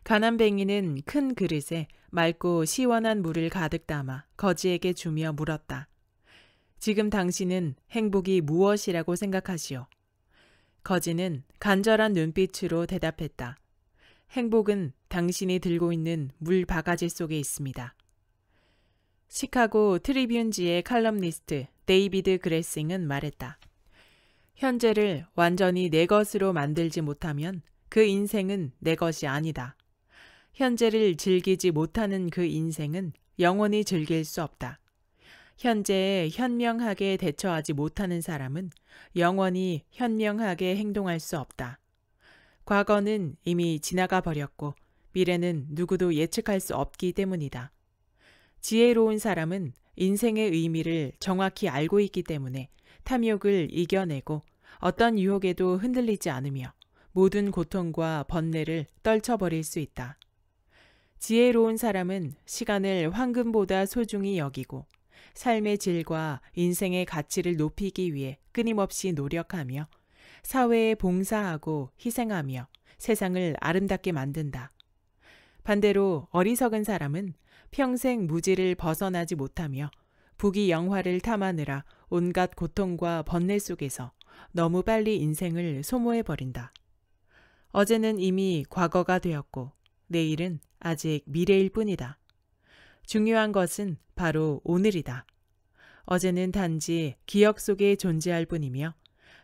가난뱅이는 큰 그릇에 맑고 시원한 물을 가득 담아 거지에게 주며 물었다. 지금 당신은 행복이 무엇이라고 생각하시오? 거지는 간절한 눈빛으로 대답했다. 행복은 당신이 들고 있는 물 바가지 속에 있습니다. 시카고 트리뷴지의 칼럼니스트 데이비드 그레싱은 말했다. 현재를 완전히 내 것으로 만들지 못하면 그 인생은 내 것이 아니다. 현재를 즐기지 못하는 그 인생은 영원히 즐길 수 없다. 현재에 현명하게 대처하지 못하는 사람은 영원히 현명하게 행동할 수 없다. 과거는 이미 지나가 버렸고 미래는 누구도 예측할 수 없기 때문이다. 지혜로운 사람은 인생의 의미를 정확히 알고 있기 때문에 탐욕을 이겨내고 어떤 유혹에도 흔들리지 않으며 모든 고통과 번뇌를 떨쳐버릴 수 있다. 지혜로운 사람은 시간을 황금보다 소중히 여기고 삶의 질과 인생의 가치를 높이기 위해 끊임없이 노력하며 사회에 봉사하고 희생하며 세상을 아름답게 만든다. 반대로 어리석은 사람은 평생 무지를 벗어나지 못하며 부귀 영화를 탐하느라 온갖 고통과 번뇌 속에서 너무 빨리 인생을 소모해 버린다. 어제는 이미 과거가 되었고 내일은 아직 미래일 뿐이다. 중요한 것은 바로 오늘이다. 어제는 단지 기억 속에 존재할 뿐이며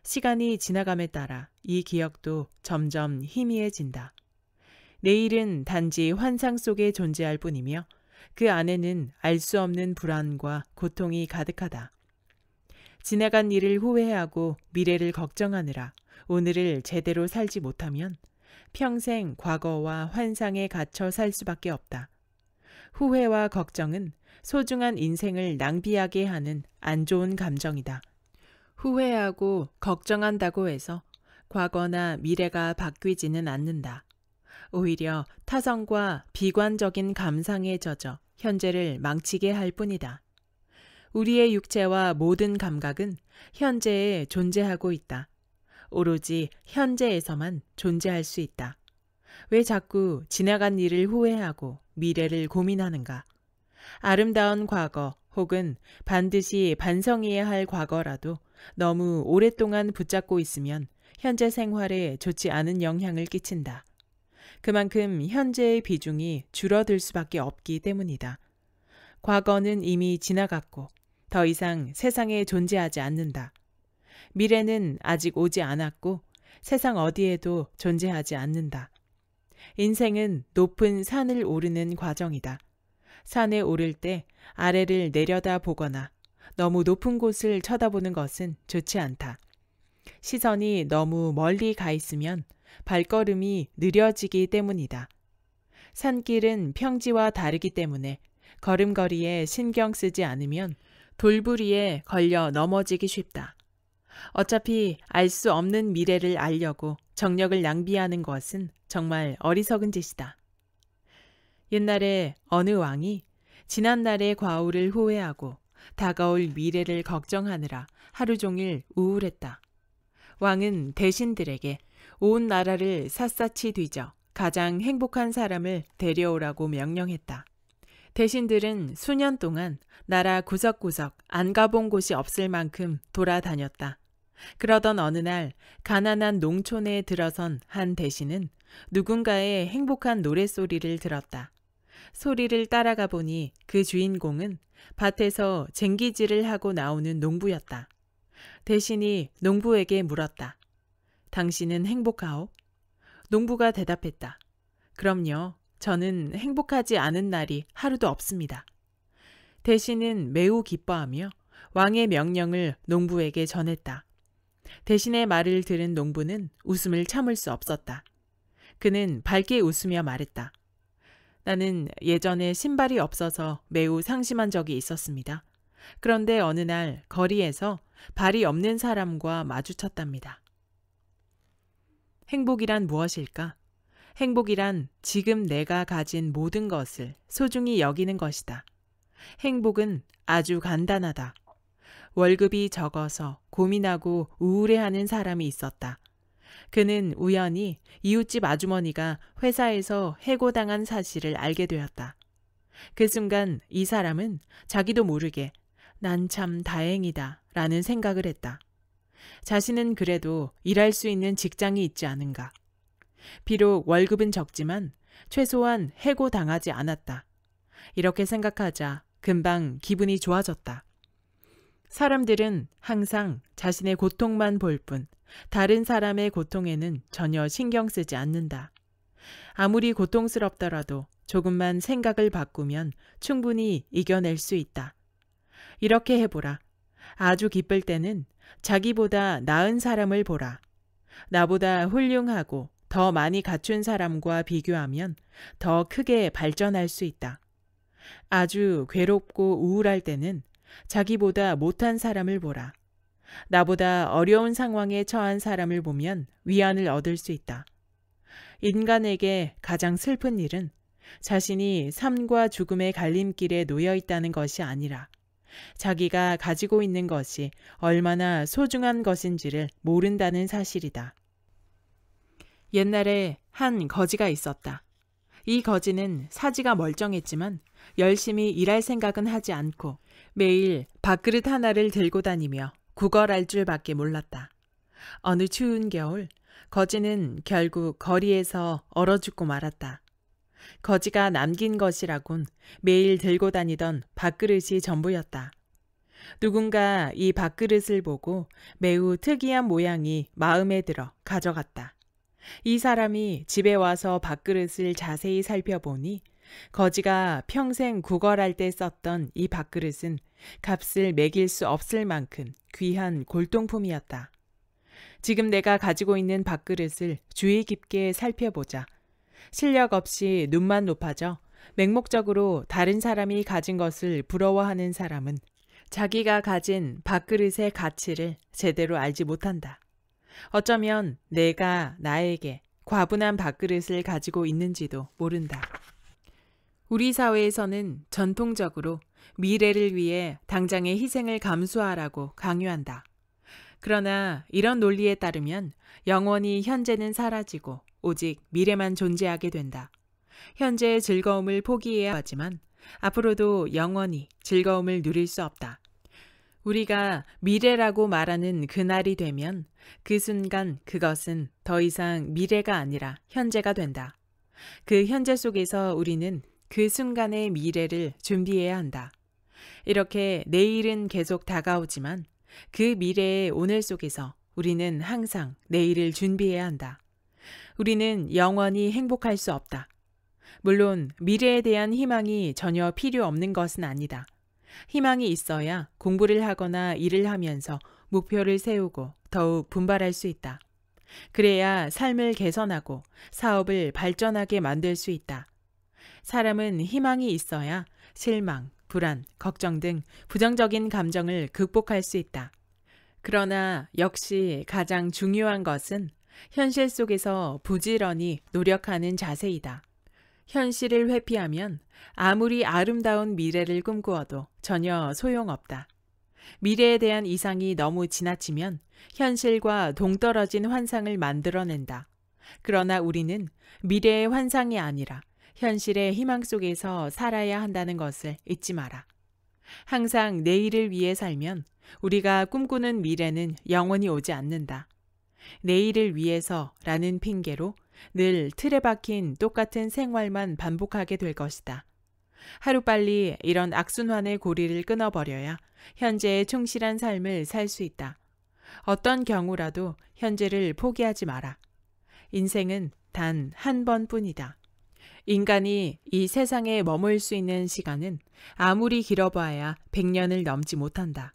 시간이 지나감에 따라 이 기억도 점점 희미해진다. 내일은 단지 환상 속에 존재할 뿐이며 그 안에는 알 수 없는 불안과 고통이 가득하다. 지나간 일을 후회하고 미래를 걱정하느라 오늘을 제대로 살지 못하면 평생 과거와 환상에 갇혀 살 수밖에 없다. 후회와 걱정은 소중한 인생을 낭비하게 하는 안 좋은 감정이다. 후회하고 걱정한다고 해서 과거나 미래가 바뀌지는 않는다. 오히려 타성과 비관적인 감상에 젖어 현재를 망치게 할 뿐이다. 우리의 육체와 모든 감각은 현재에 존재하고 있다. 오로지 현재에서만 존재할 수 있다. 왜 자꾸 지나간 일을 후회하고 미래를 고민하는가? 아름다운 과거 혹은 반드시 반성해야 할 과거라도 너무 오랫동안 붙잡고 있으면 현재 생활에 좋지 않은 영향을 끼친다. 그만큼 현재의 비중이 줄어들 수밖에 없기 때문이다. 과거는 이미 지나갔고 더 이상 세상에 존재하지 않는다. 미래는 아직 오지 않았고 세상 어디에도 존재하지 않는다. 인생은 높은 산을 오르는 과정이다. 산에 오를 때 아래를 내려다 보거나 너무 높은 곳을 쳐다보는 것은 좋지 않다. 시선이 너무 멀리 가 있으면 발걸음이 느려지기 때문이다. 산길은 평지와 다르기 때문에 걸음걸이에 신경 쓰지 않으면 돌부리에 걸려 넘어지기 쉽다. 어차피 알 수 없는 미래를 알려고 정력을 낭비하는 것은 정말 어리석은 짓이다. 옛날에 어느 왕이 지난날의 과오를 후회하고 다가올 미래를 걱정하느라 하루 종일 우울했다. 왕은 대신들에게 온 나라를 샅샅이 뒤져 가장 행복한 사람을 데려오라고 명령했다. 대신들은 수년 동안 나라 구석구석 안 가본 곳이 없을 만큼 돌아다녔다. 그러던 어느 날 가난한 농촌에 들어선 한 대신은 누군가의 행복한 노랫소리를 들었다. 소리를 따라가 보니 그 주인공은 밭에서 쟁기질을 하고 나오는 농부였다. 대신이 농부에게 물었다. 당신은 행복하오? 농부가 대답했다. 그럼요. 저는 행복하지 않은 날이 하루도 없습니다. 대신은 매우 기뻐하며 왕의 명령을 농부에게 전했다. 대신의 말을 들은 농부는 웃음을 참을 수 없었다. 그는 밝게 웃으며 말했다. 나는 예전에 신발이 없어서 매우 상심한 적이 있었습니다. 그런데 어느 날 거리에서 발이 없는 사람과 마주쳤답니다. 행복이란 무엇일까? 행복이란 지금 내가 가진 모든 것을 소중히 여기는 것이다. 행복은 아주 간단하다. 월급이 적어서 고민하고 우울해하는 사람이 있었다. 그는 우연히 이웃집 아주머니가 회사에서 해고당한 사실을 알게 되었다. 그 순간 이 사람은 자기도 모르게 난 참 다행이다 라는 생각을 했다. 자신은 그래도 일할 수 있는 직장이 있지 않은가. 비록 월급은 적지만 최소한 해고당하지 않았다. 이렇게 생각하자 금방 기분이 좋아졌다. 사람들은 항상 자신의 고통만 볼 뿐, 다른 사람의 고통에는 전혀 신경 쓰지 않는다. 아무리 고통스럽더라도 조금만 생각을 바꾸면 충분히 이겨낼 수 있다. 이렇게 해보라. 아주 기쁠 때는 자기보다 나은 사람을 보라. 나보다 훌륭하고 더 많이 갖춘 사람과 비교하면 더 크게 발전할 수 있다. 아주 괴롭고 우울할 때는 자기보다 못한 사람을 보라. 나보다 어려운 상황에 처한 사람을 보면 위안을 얻을 수 있다. 인간에게 가장 슬픈 일은 자신이 삶과 죽음의 갈림길에 놓여 있다는 것이 아니라 자기가 가지고 있는 것이 얼마나 소중한 것인지를 모른다는 사실이다. 옛날에 한 거지가 있었다. 이 거지는 사지가 멀쩡했지만 열심히 일할 생각은 하지 않고 매일 밥그릇 하나를 들고 다니며 구걸할 줄밖에 몰랐다. 어느 추운 겨울 거지는 결국 거리에서 얼어 죽고 말았다. 거지가 남긴 것이라곤 매일 들고 다니던 밥그릇이 전부였다. 누군가 이 밥그릇을 보고 매우 특이한 모양이 마음에 들어 가져갔다. 이 사람이 집에 와서 밥그릇을 자세히 살펴보니 거지가 평생 구걸할 때 썼던 이 밥그릇은 값을 매길 수 없을 만큼 귀한 골동품이었다. 지금 내가 가지고 있는 밥그릇을 주의 깊게 살펴보자 실력 없이 눈만 높아져 맹목적으로 다른 사람이 가진 것을 부러워하는 사람은 자기가 가진 밥그릇의 가치를 제대로 알지 못한다. 어쩌면 내가 나에게 과분한 밥그릇을 가지고 있는지도 모른다. 우리 사회에서는 전통적으로 미래를 위해 당장의 희생을 감수하라고 강요한다. 그러나 이런 논리에 따르면 영원히 현재는 사라지고 오직 미래만 존재하게 된다. 현재의 즐거움을 포기해야 하지만 앞으로도 영원히 즐거움을 누릴 수 없다. 우리가 미래라고 말하는 그날이 되면 그 순간 그것은 더 이상 미래가 아니라 현재가 된다. 그 현재 속에서 우리는 그 순간의 미래를 준비해야 한다. 이렇게 내일은 계속 다가오지만 그 미래의 오늘 속에서 우리는 항상 내일을 준비해야 한다. 우리는 영원히 행복할 수 없다. 물론 미래에 대한 희망이 전혀 필요 없는 것은 아니다. 희망이 있어야 공부를 하거나 일을 하면서 목표를 세우고 더욱 분발할 수 있다. 그래야 삶을 개선하고 사업을 발전하게 만들 수 있다. 사람은 희망이 있어야 실망, 불안, 걱정 등 부정적인 감정을 극복할 수 있다. 그러나 역시 가장 중요한 것은 현실 속에서 부지런히 노력하는 자세이다. 현실을 회피하면 아무리 아름다운 미래를 꿈꾸어도 전혀 소용없다. 미래에 대한 이상이 너무 지나치면 현실과 동떨어진 환상을 만들어낸다. 그러나 우리는 미래의 환상이 아니라 현실의 희망 속에서 살아야 한다는 것을 잊지 마라. 항상 내일을 위해 살면 우리가 꿈꾸는 미래는 영원히 오지 않는다. 내일을 위해서라는 핑계로 늘 틀에 박힌 똑같은 생활만 반복하게 될 것이다. 하루빨리 이런 악순환의 고리를 끊어버려야 현재의 충실한 삶을 살 수 있다. 어떤 경우라도 현재를 포기하지 마라. 인생은 단 한 번뿐이다. 인간이 이 세상에 머물 수 있는 시간은 아무리 길어봐야 100년을 넘지 못한다.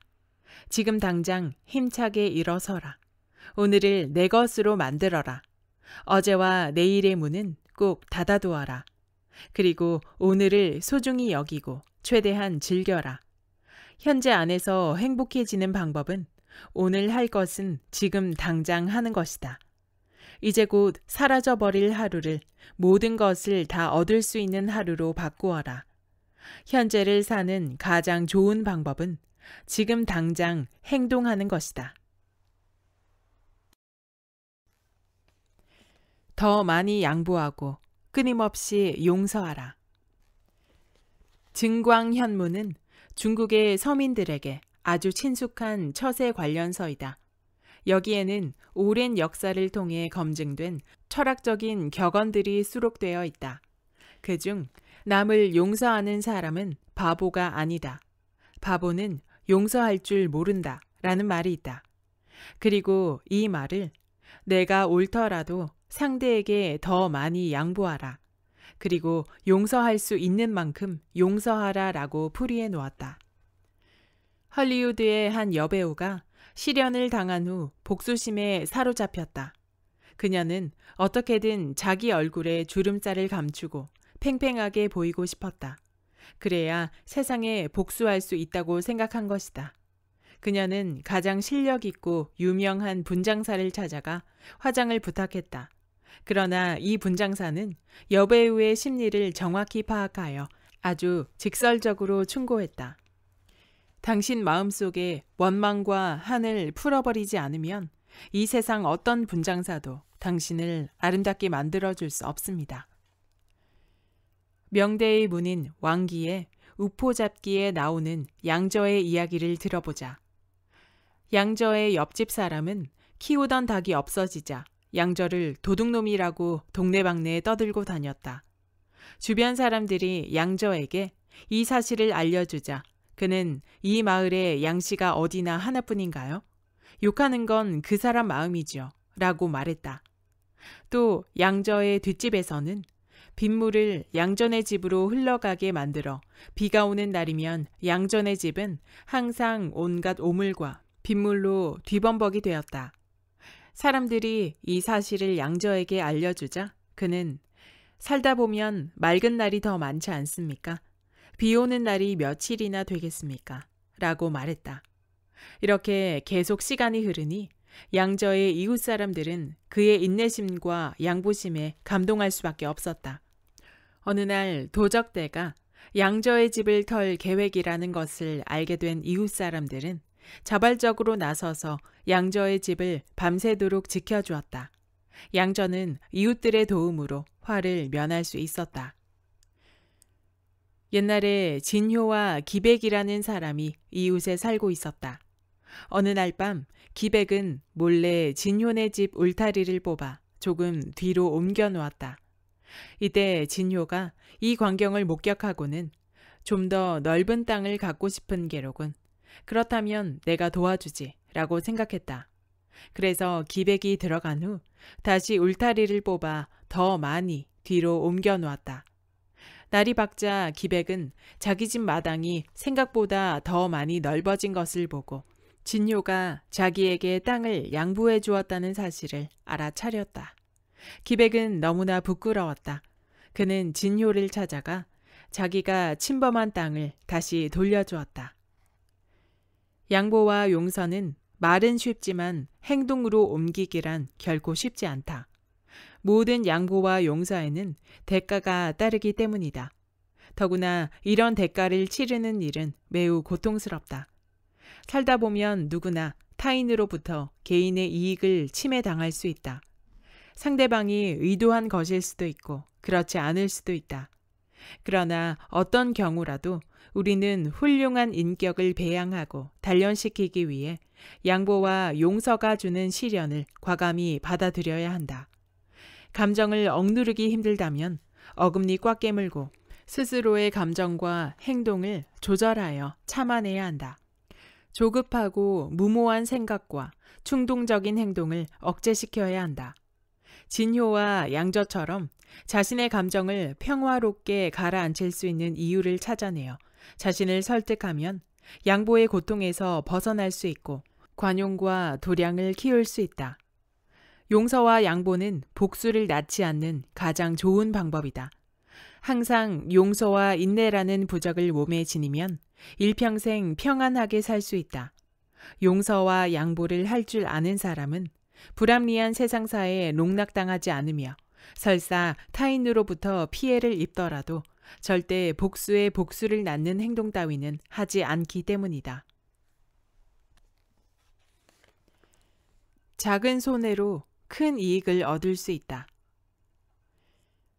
지금 당장 힘차게 일어서라. 오늘을 내 것으로 만들어라. 어제와 내일의 문은 꼭 닫아두어라. 그리고 오늘을 소중히 여기고 최대한 즐겨라. 현재 안에서 행복해지는 방법은 오늘 할 것은 지금 당장 하는 것이다. 이제 곧 사라져버릴 하루를 모든 것을 다 얻을 수 있는 하루로 바꾸어라. 현재를 사는 가장 좋은 방법은 지금 당장 행동하는 것이다. 더 많이 양보하고 끊임없이 용서하라. 증광현무는 중국의 서민들에게 아주 친숙한 처세 관련서이다. 여기에는 오랜 역사를 통해 검증된 철학적인 격언들이 수록되어 있다. 그 중 남을 용서하는 사람은 바보가 아니다. 바보는 용서할 줄 모른다. 라는 말이 있다. 그리고 이 말을 내가 옳더라도 상대에게 더 많이 양보하라. 그리고 용서할 수 있는 만큼 용서하라 라고 풀이해 놓았다. 헐리우드의 한 여배우가 시련을 당한 후 복수심에 사로잡혔다. 그녀는 어떻게든 자기 얼굴에 주름살을 감추고 팽팽하게 보이고 싶었다. 그래야 세상에 복수할 수 있다고 생각한 것이다. 그녀는 가장 실력 있고 유명한 분장사를 찾아가 화장을 부탁했다. 그러나 이 분장사는 여배우의 심리를 정확히 파악하여 아주 직설적으로 충고했다. 당신 마음속에 원망과 한을 풀어버리지 않으면 이 세상 어떤 분장사도 당신을 아름답게 만들어줄 수 없습니다. 명대의 문인 왕기의 우포잡기에 나오는 양저의 이야기를 들어보자. 양저의 옆집 사람은 키우던 닭이 없어지자 양저를 도둑놈이라고 동네방네에 떠들고 다녔다. 주변 사람들이 양저에게 이 사실을 알려주자 그는 이 마을에 양씨가 어디나 하나뿐인가요? 욕하는 건 그 사람 마음이지요. 라고 말했다. 또 양저의 뒷집에서는 빗물을 양전의 집으로 흘러가게 만들어 비가 오는 날이면 양전의 집은 항상 온갖 오물과 빗물로 뒤범벅이 되었다. 사람들이 이 사실을 양저에게 알려주자 그는 살다 보면 맑은 날이 더 많지 않습니까? 비 오는 날이 며칠이나 되겠습니까? 라고 말했다. 이렇게 계속 시간이 흐르니 양저의 이웃 사람들은 그의 인내심과 양보심에 감동할 수밖에 없었다. 어느 날 도적대가 양저의 집을 털 계획이라는 것을 알게 된 이웃 사람들은 자발적으로 나서서 양저의 집을 밤새도록 지켜주었다. 양저는 이웃들의 도움으로 화를 면할 수 있었다. 옛날에 진효와 기백이라는 사람이 이웃에 살고 있었다. 어느 날 밤 기백은 몰래 진효네 집 울타리를 뽑아 조금 뒤로 옮겨 놓았다. 이때 진효가 이 광경을 목격하고는 좀 더 넓은 땅을 갖고 싶은 게로군. 그렇다면 내가 도와주지 라고 생각했다. 그래서 기백이 들어간 후 다시 울타리를 뽑아 더 많이 뒤로 옮겨 놓았다. 나리 박자 기백은 자기 집 마당이 생각보다 더 많이 넓어진 것을 보고 진효가 자기에게 땅을 양보해 주었다는 사실을 알아차렸다. 기백은 너무나 부끄러웠다. 그는 진효를 찾아가 자기가 침범한 땅을 다시 돌려주었다. 양보와 용서는 말은 쉽지만 행동으로 옮기기란 결코 쉽지 않다. 모든 양보와 용서에는 대가가 따르기 때문이다. 더구나 이런 대가를 치르는 일은 매우 고통스럽다. 살다 보면 누구나 타인으로부터 개인의 이익을 침해당할 수 있다. 상대방이 의도한 것일 수도 있고 그렇지 않을 수도 있다. 그러나 어떤 경우라도 우리는 훌륭한 인격을 배양하고 단련시키기 위해 양보와 용서가 주는 시련을 과감히 받아들여야 한다. 감정을 억누르기 힘들다면 어금니 꽉 깨물고 스스로의 감정과 행동을 조절하여 참아내야 한다. 조급하고 무모한 생각과 충동적인 행동을 억제시켜야 한다. 진효와 양저처럼 자신의 감정을 평화롭게 가라앉힐 수 있는 이유를 찾아내어 자신을 설득하면 양보의 고통에서 벗어날 수 있고 관용과 도량을 키울 수 있다. 용서와 양보는 복수를 낳지 않는 가장 좋은 방법이다. 항상 용서와 인내라는 부적을 몸에 지니면 일평생 평안하게 살 수 있다. 용서와 양보를 할 줄 아는 사람은 불합리한 세상사에 농락당하지 않으며 설사 타인으로부터 피해를 입더라도 절대 복수에 복수를 낳는 행동 따위는 하지 않기 때문이다. 작은 손해로 큰 이익을 얻을 수 있다.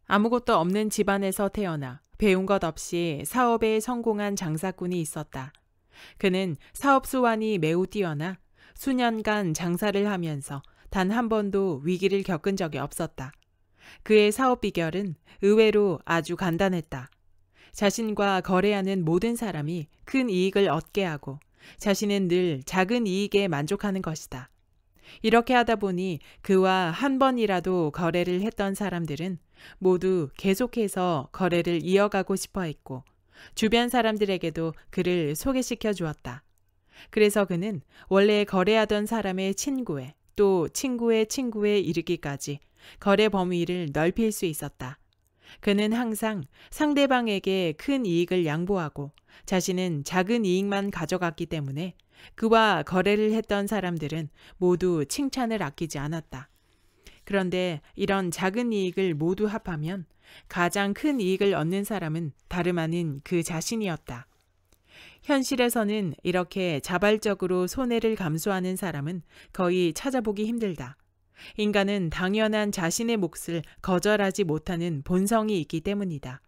아무것도 없는 집안에서 태어나 배운 것 없이 사업에 성공한 장사꾼이 있었다. 그는 사업 수완이 매우 뛰어나 수년간 장사를 하면서 단 한 번도 위기를 겪은 적이 없었다. 그의 사업 비결은 의외로 아주 간단했다. 자신과 거래하는 모든 사람이 큰 이익을 얻게 하고 자신은 늘 작은 이익에 만족하는 것이다. 이렇게 하다 보니 그와 한 번이라도 거래를 했던 사람들은 모두 계속해서 거래를 이어가고 싶어 했고 주변 사람들에게도 그를 소개시켜 주었다. 그래서 그는 원래 거래하던 사람의 친구에 또 친구의 친구에 이르기까지 거래 범위를 넓힐 수 있었다. 그는 항상 상대방에게 큰 이익을 양보하고 자신은 작은 이익만 가져갔기 때문에 그와 거래를 했던 사람들은 모두 칭찬을 아끼지 않았다. 그런데 이런 작은 이익을 모두 합하면 가장 큰 이익을 얻는 사람은 다름 아닌 그 자신이었다. 현실에서는 이렇게 자발적으로 손해를 감수하는 사람은 거의 찾아보기 힘들다. 인간은 당연한 자신의 몫을 거절하지 못하는 본성이 있기 때문이다.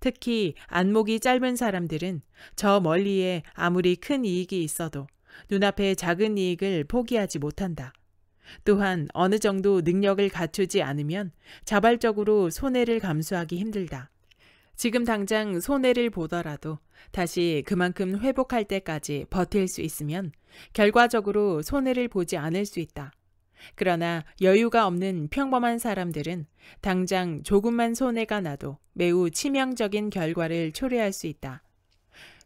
특히 안목이 짧은 사람들은 저 멀리에 아무리 큰 이익이 있어도 눈앞의 작은 이익을 포기하지 못한다. 또한 어느 정도 능력을 갖추지 않으면 자발적으로 손해를 감수하기 힘들다. 지금 당장 손해를 보더라도 다시 그만큼 회복할 때까지 버틸 수 있으면 결과적으로 손해를 보지 않을 수 있다. 그러나 여유가 없는 평범한 사람들은 당장 조금만 손해가 나도 매우 치명적인 결과를 초래할 수 있다.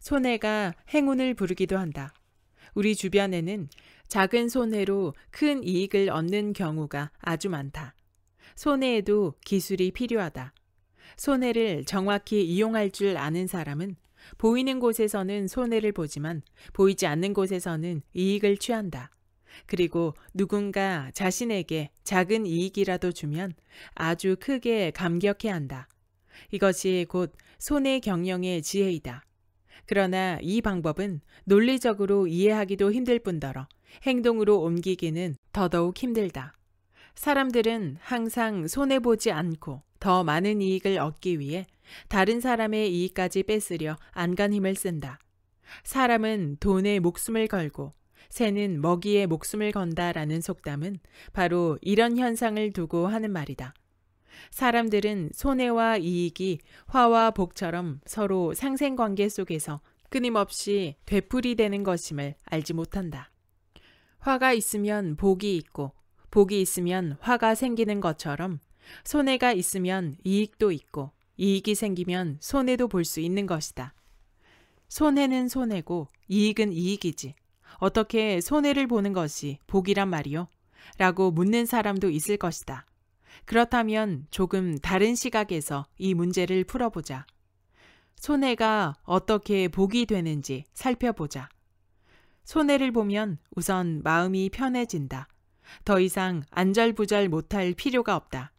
손해가 행운을 부르기도 한다. 우리 주변에는 작은 손해로 큰 이익을 얻는 경우가 아주 많다. 손해에도 기술이 필요하다. 손해를 정확히 이용할 줄 아는 사람은 보이는 곳에서는 손해를 보지만 보이지 않는 곳에서는 이익을 취한다. 그리고 누군가 자신에게 작은 이익이라도 주면 아주 크게 감격해 한다. 이것이 곧 손해 경영의 지혜이다. 그러나 이 방법은 논리적으로 이해하기도 힘들 뿐더러 행동으로 옮기기는 더더욱 힘들다. 사람들은 항상 손해보지 않고 더 많은 이익을 얻기 위해 다른 사람의 이익까지 뺏으려 안간 힘을 쓴다. 사람은 돈에 목숨을 걸고 새는 먹이에 목숨을 건다라는 속담은 바로 이런 현상을 두고 하는 말이다. 사람들은 손해와 이익이 화와 복처럼 서로 상생관계 속에서 끊임없이 되풀이되는 것임을 알지 못한다. 화가 있으면 복이 있고 복이 있으면 화가 생기는 것처럼 손해가 있으면 이익도 있고 이익이 생기면 손해도 볼 수 있는 것이다. 손해는 손해고 이익은 이익이지. 어떻게 손해를 보는 것이 복이란 말이요? 라고 묻는 사람도 있을 것이다. 그렇다면 조금 다른 시각에서 이 문제를 풀어보자. 손해가 어떻게 복이 되는지 살펴보자. 손해를 보면 우선 마음이 편해진다. 더 이상 안절부절 못할 필요가 없다.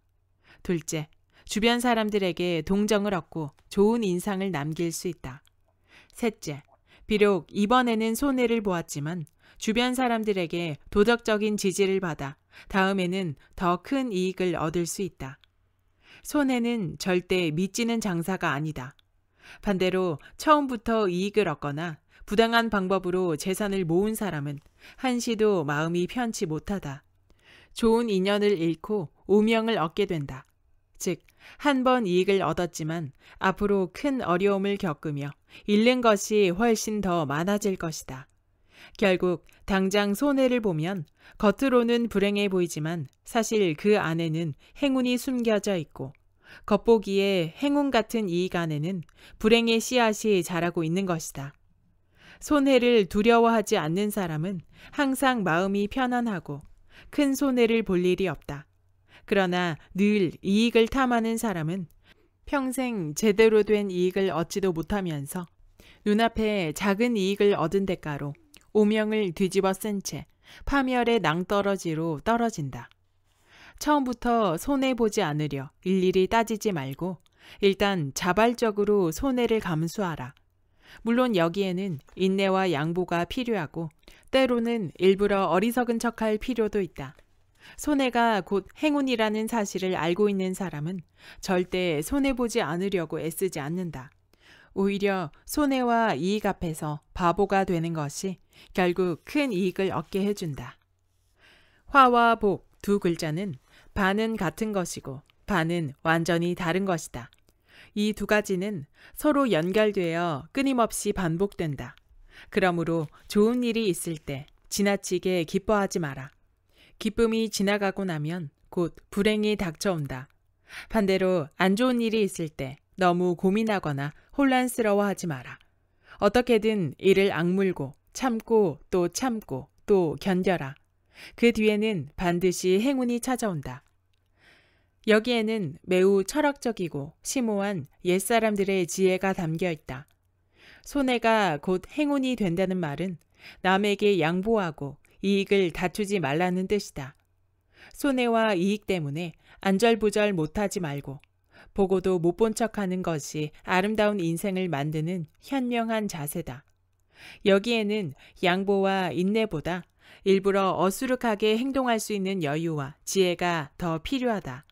둘째, 주변 사람들에게 동정을 얻고 좋은 인상을 남길 수 있다. 셋째, 비록 이번에는 손해를 보았지만 주변 사람들에게 도덕적인 지지를 받아 다음에는 더 큰 이익을 얻을 수 있다. 손해는 절대 믿지는 장사가 아니다. 반대로 처음부터 이익을 얻거나 부당한 방법으로 재산을 모은 사람은 한시도 마음이 편치 못하다. 좋은 인연을 잃고 오명을 얻게 된다. 즉, 한 번 이익을 얻었지만 앞으로 큰 어려움을 겪으며 잃는 것이 훨씬 더 많아질 것이다. 결국 당장 손해를 보면 겉으로는 불행해 보이지만 사실 그 안에는 행운이 숨겨져 있고 겉보기에 행운 같은 이익 안에는 불행의 씨앗이 자라고 있는 것이다. 손해를 두려워하지 않는 사람은 항상 마음이 편안하고 큰 손해를 볼 일이 없다. 그러나 늘 이익을 탐하는 사람은 평생 제대로 된 이익을 얻지도 못하면서 눈앞에 작은 이익을 얻은 대가로 오명을 뒤집어 쓴 채 파멸의 낭떠러지로 떨어진다. 처음부터 손해보지 않으려 일일이 따지지 말고 일단 자발적으로 손해를 감수하라. 물론 여기에는 인내와 양보가 필요하고 때로는 일부러 어리석은 척할 필요도 있다. 손해가 곧 행운이라는 사실을 알고 있는 사람은 절대 손해보지 않으려고 애쓰지 않는다. 오히려 손해와 이익 앞에서 바보가 되는 것이 결국 큰 이익을 얻게 해준다. 화와 복 두 글자는 반은 같은 것이고 반은 완전히 다른 것이다. 이 두 가지는 서로 연결되어 끊임없이 반복된다. 그러므로 좋은 일이 있을 때 지나치게 기뻐하지 마라. 기쁨이 지나가고 나면 곧 불행이 닥쳐온다. 반대로 안 좋은 일이 있을 때 너무 고민하거나 혼란스러워하지 마라. 어떻게든 이를 악물고 참고 또 참고 또 견뎌라. 그 뒤에는 반드시 행운이 찾아온다. 여기에는 매우 철학적이고 심오한 옛사람들의 지혜가 담겨 있다. 손해가 곧 행운이 된다는 말은 남에게 양보하고 이익을 다투지 말라는 뜻이다. 손해와 이익 때문에 안절부절 못하지 말고 보고도 못 본 척하는 것이 아름다운 인생을 만드는 현명한 자세다. 여기에는 양보와 인내보다 일부러 어수룩하게 행동할 수 있는 여유와 지혜가 더 필요하다.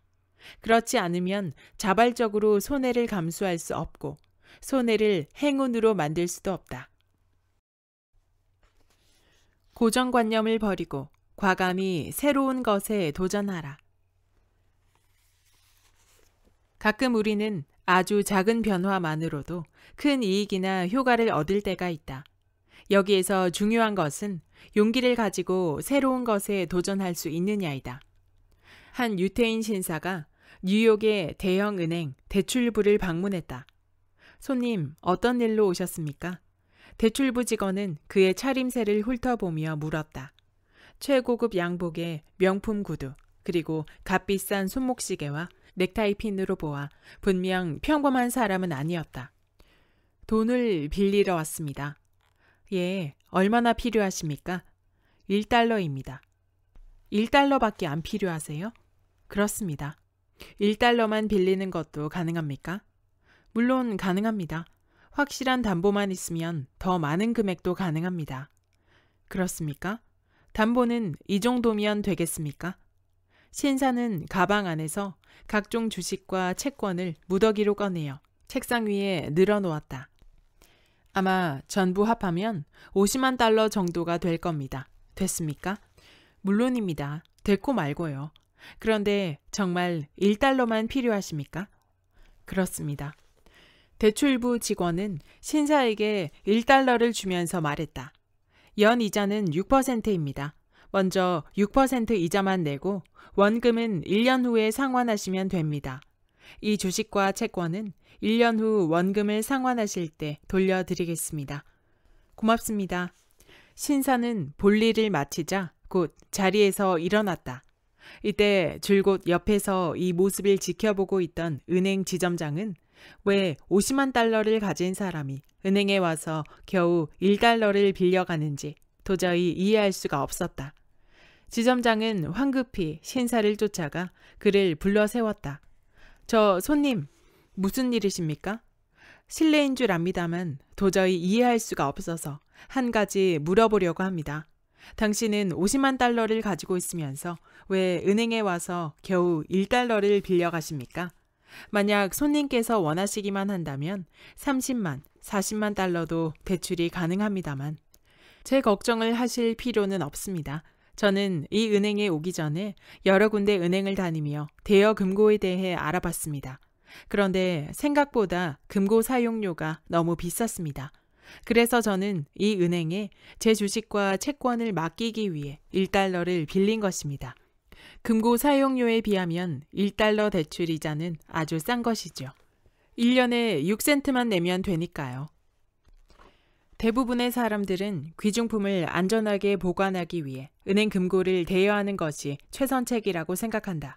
그렇지 않으면 자발적으로 손해를 감수할 수 없고 손해를 행운으로 만들 수도 없다. 고정관념을 버리고 과감히 새로운 것에 도전하라. 가끔 우리는 아주 작은 변화만으로도 큰 이익이나 효과를 얻을 때가 있다. 여기에서 중요한 것은 용기를 가지고 새로운 것에 도전할 수 있느냐이다. 한 유태인 신사가 뉴욕의 대형 은행 대출부를 방문했다. 손님, 어떤 일로 오셨습니까? 대출부 직원은 그의 차림새를 훑어보며 물었다. 최고급 양복에 명품 구두, 그리고 값비싼 손목시계와 넥타이 핀으로 보아 분명 평범한 사람은 아니었다. 돈을 빌리러 왔습니다. 예, 얼마나 필요하십니까? 1달러입니다. 1달러밖에 안 필요하세요? 그렇습니다. 1달러만 빌리는 것도 가능합니까? 물론 가능합니다. 확실한 담보만 있으면 더 많은 금액도 가능합니다. 그렇습니까? 담보는 이 정도면 되겠습니까? 신사는 가방 안에서 각종 주식과 채권을 무더기로 꺼내어 책상 위에 늘어놓았다. 아마 전부 합하면 50만 달러 정도가 될 겁니다. 됐습니까? 물론입니다. 됐고 말고요. 그런데 정말 1달러만 필요하십니까? 그렇습니다. 대출부 직원은 신사에게 1달러를 주면서 말했다. 연 이자는 6%입니다. 먼저 6% 이자만 내고 원금은 1년 후에 상환하시면 됩니다. 이 주식과 채권은 1년 후 원금을 상환하실 때 돌려드리겠습니다. 고맙습니다. 신사는 볼일을 마치자 곧 자리에서 일어났다. 이때 줄곧 옆에서 이 모습을 지켜보고 있던 은행 지점장은 왜 50만 달러를 가진 사람이 은행에 와서 겨우 1달러를 빌려가는지 도저히 이해할 수가 없었다. 지점장은 황급히 신사를 쫓아가 그를 불러 세웠다. 저 손님, 무슨 일이십니까? 실례인 줄 압니다만 도저히 이해할 수가 없어서 한 가지 물어보려고 합니다. 당신은 50만 달러를 가지고 있으면서 왜 은행에 와서 겨우 1달러를 빌려가십니까? 만약 손님께서 원하시기만 한다면 30만, 40만 달러도 대출이 가능합니다만 제 걱정을 하실 필요는 없습니다. 저는 이 은행에 오기 전에 여러 군데 은행을 다니며 대여 금고에 대해 알아봤습니다. 그런데 생각보다 금고 사용료가 너무 비쌌습니다. 그래서 저는 이 은행에 제 주식과 채권을 맡기기 위해 1달러를 빌린 것입니다. 금고 사용료에 비하면 1달러 대출 이자는 아주 싼 것이죠. 1년에 6센트만 내면 되니까요. 대부분의 사람들은 귀중품을 안전하게 보관하기 위해 은행 금고를 대여하는 것이 최선책이라고 생각한다.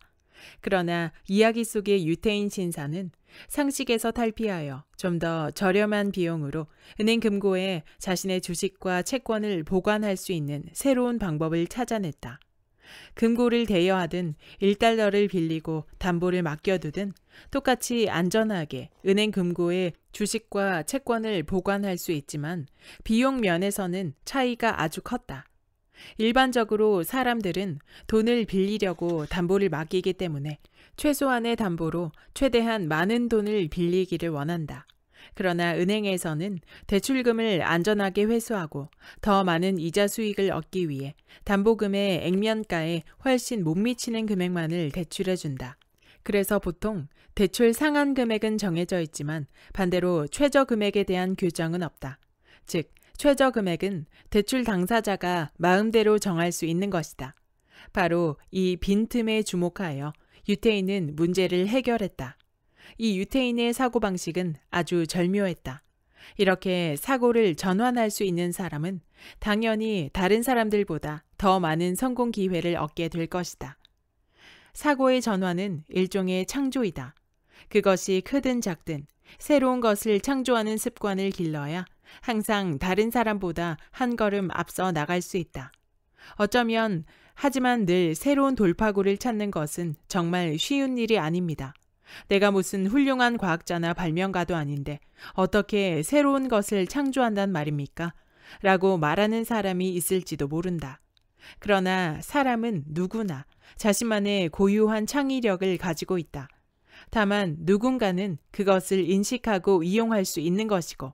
그러나 이야기 속의 유태인 신사는 상식에서 탈피하여 좀 더 저렴한 비용으로 은행 금고에 자신의 주식과 채권을 보관할 수 있는 새로운 방법을 찾아냈다. 금고를 대여하든 1달러를 빌리고 담보를 맡겨두든 똑같이 안전하게 은행 금고에 주식과 채권을 보관할 수 있지만 비용 면에서는 차이가 아주 컸다. 일반적으로 사람들은 돈을 빌리려고 담보를 맡기기 때문에 최소한의 담보로 최대한 많은 돈을 빌리기를 원한다. 그러나 은행에서는 대출금을 안전하게 회수하고 더 많은 이자 수익을 얻기 위해 담보금의 액면가에 훨씬 못 미치는 금액만을 대출해준다. 그래서 보통 대출 상한 금액은 정해져 있지만 반대로 최저 금액에 대한 규정은 없다. 즉, 최저 금액은 대출 당사자가 마음대로 정할 수 있는 것이다. 바로 이 빈틈에 주목하여 유태인은 문제를 해결했다. 이 유태인의 사고방식은 아주 절묘했다. 이렇게 사고를 전환할 수 있는 사람은 당연히 다른 사람들보다 더 많은 성공 기회를 얻게 될 것이다. 사고의 전환은 일종의 창조이다. 그것이 크든 작든 새로운 것을 창조하는 습관을 길러야 항상 다른 사람보다 한 걸음 앞서 나갈 수 있다. 어쩌면 하지만 늘 새로운 돌파구를 찾는 것은 정말 쉬운 일이 아닙니다. 내가 무슨 훌륭한 과학자나 발명가도 아닌데 어떻게 새로운 것을 창조한단 말입니까? 라고 말하는 사람이 있을지도 모른다. 그러나 사람은 누구나 자신만의 고유한 창의력을 가지고 있다. 다만 누군가는 그것을 인식하고 이용할 수 있는 것이고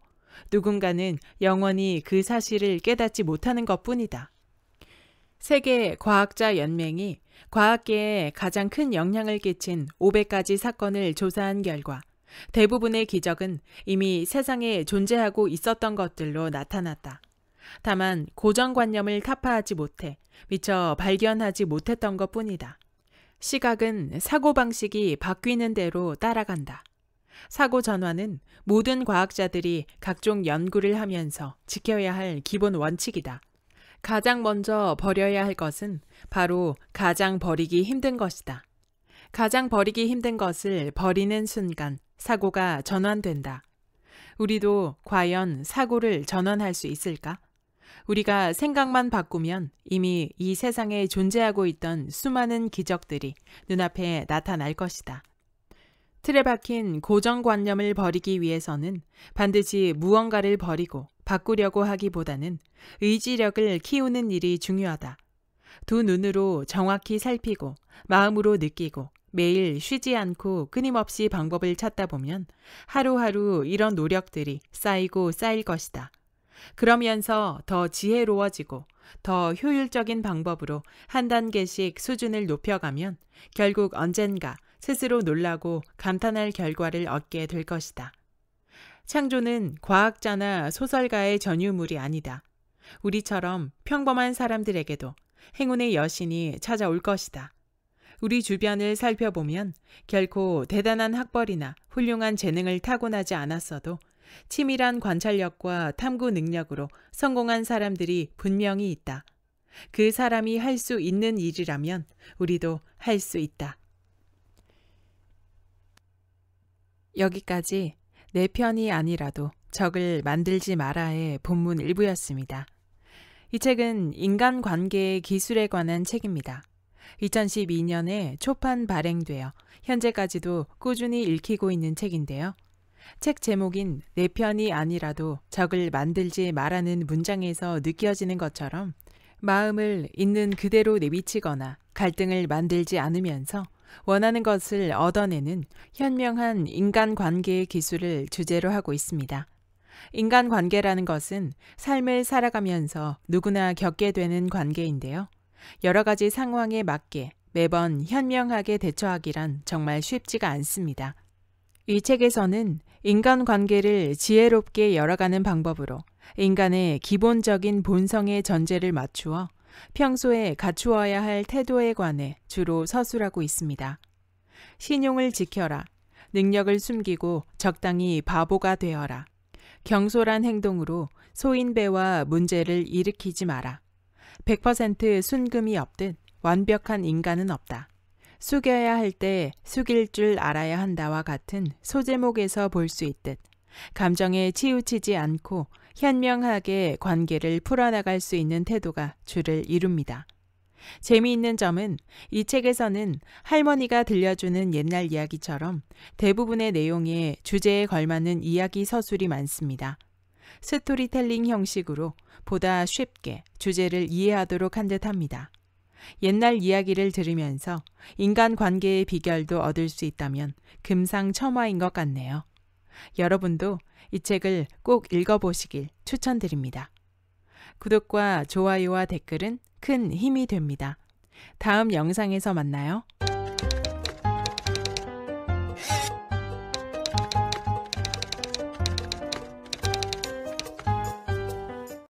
누군가는 영원히 그 사실을 깨닫지 못하는 것 뿐이다. 세계 과학자 연맹이 과학계에 가장 큰 영향을 끼친 500가지 사건을 조사한 결과 대부분의 기적은 이미 세상에 존재하고 있었던 것들로 나타났다. 다만 고정관념을 타파하지 못해 미처 발견하지 못했던 것 뿐이다. 시각은 사고방식이 바뀌는 대로 따라간다. 사고 전환은 모든 과학자들이 각종 연구를 하면서 지켜야 할 기본 원칙이다. 가장 먼저 버려야 할 것은 바로 가장 버리기 힘든 것이다. 가장 버리기 힘든 것을 버리는 순간 사고가 전환된다. 우리도 과연 사고를 전환할 수 있을까? 우리가 생각만 바꾸면 이미 이 세상에 존재하고 있던 수많은 기적들이 눈앞에 나타날 것이다. 틀에 박힌 고정관념을 버리기 위해서는 반드시 무언가를 버리고 바꾸려고 하기보다는 의지력을 키우는 일이 중요하다. 두 눈으로 정확히 살피고 마음으로 느끼고 매일 쉬지 않고 끊임없이 방법을 찾다 보면 하루하루 이런 노력들이 쌓이고 쌓일 것이다. 그러면서 더 지혜로워지고 더 효율적인 방법으로 한 단계씩 수준을 높여가면 결국 언젠가 스스로 놀라고 감탄할 결과를 얻게 될 것이다. 창조는 과학자나 소설가의 전유물이 아니다. 우리처럼 평범한 사람들에게도 행운의 여신이 찾아올 것이다. 우리 주변을 살펴보면 결코 대단한 학벌이나 훌륭한 재능을 타고나지 않았어도 치밀한 관찰력과 탐구 능력으로 성공한 사람들이 분명히 있다. 그 사람이 할 수 있는 일이라면 우리도 할 수 있다. 여기까지 내 편이 아니라도 적을 만들지 마라의 본문 일부였습니다. 이 책은 인간관계의 기술에 관한 책입니다. 2012년에 초판 발행되어 현재까지도 꾸준히 읽히고 있는 책인데요. 책 제목인 내 편이 아니라도 적을 만들지 마라는 문장에서 느껴지는 것처럼 마음을 있는 그대로 내비치거나 갈등을 만들지 않으면서 원하는 것을 얻어내는 현명한 인간관계의 기술을 주제로 하고 있습니다. 인간관계라는 것은 삶을 살아가면서 누구나 겪게 되는 관계인데요. 여러 가지 상황에 맞게 매번 현명하게 대처하기란 정말 쉽지가 않습니다. 이 책에서는 인간관계를 지혜롭게 열어가는 방법으로 인간의 기본적인 본성의 전제를 맞추어 평소에 갖추어야 할 태도에 관해 주로 서술하고 있습니다. 신용을 지켜라. 능력을 숨기고 적당히 바보가 되어라. 경솔한 행동으로 소인배와 문제를 일으키지 마라. 100% 순금이 없듯 완벽한 인간은 없다. 숙여야 할 때 숙일 줄 알아야 한다와 같은 소제목에서 볼 수 있듯 감정에 치우치지 않고 현명하게 관계를 풀어나갈 수 있는 태도가 주를 이룹니다. 재미있는 점은 이 책에서는 할머니가 들려주는 옛날 이야기처럼 대부분의 내용에 주제에 걸맞는 이야기 서술이 많습니다. 스토리텔링 형식으로 보다 쉽게 주제를 이해하도록 한 듯합니다. 옛날 이야기를 들으면서 인간 관계의 비결도 얻을 수 있다면 금상첨화인 것 같네요. 여러분도 이 책을 꼭 읽어보시길 추천드립니다. 구독과 좋아요와 댓글은 큰 힘이 됩니다. 다음 영상에서 만나요.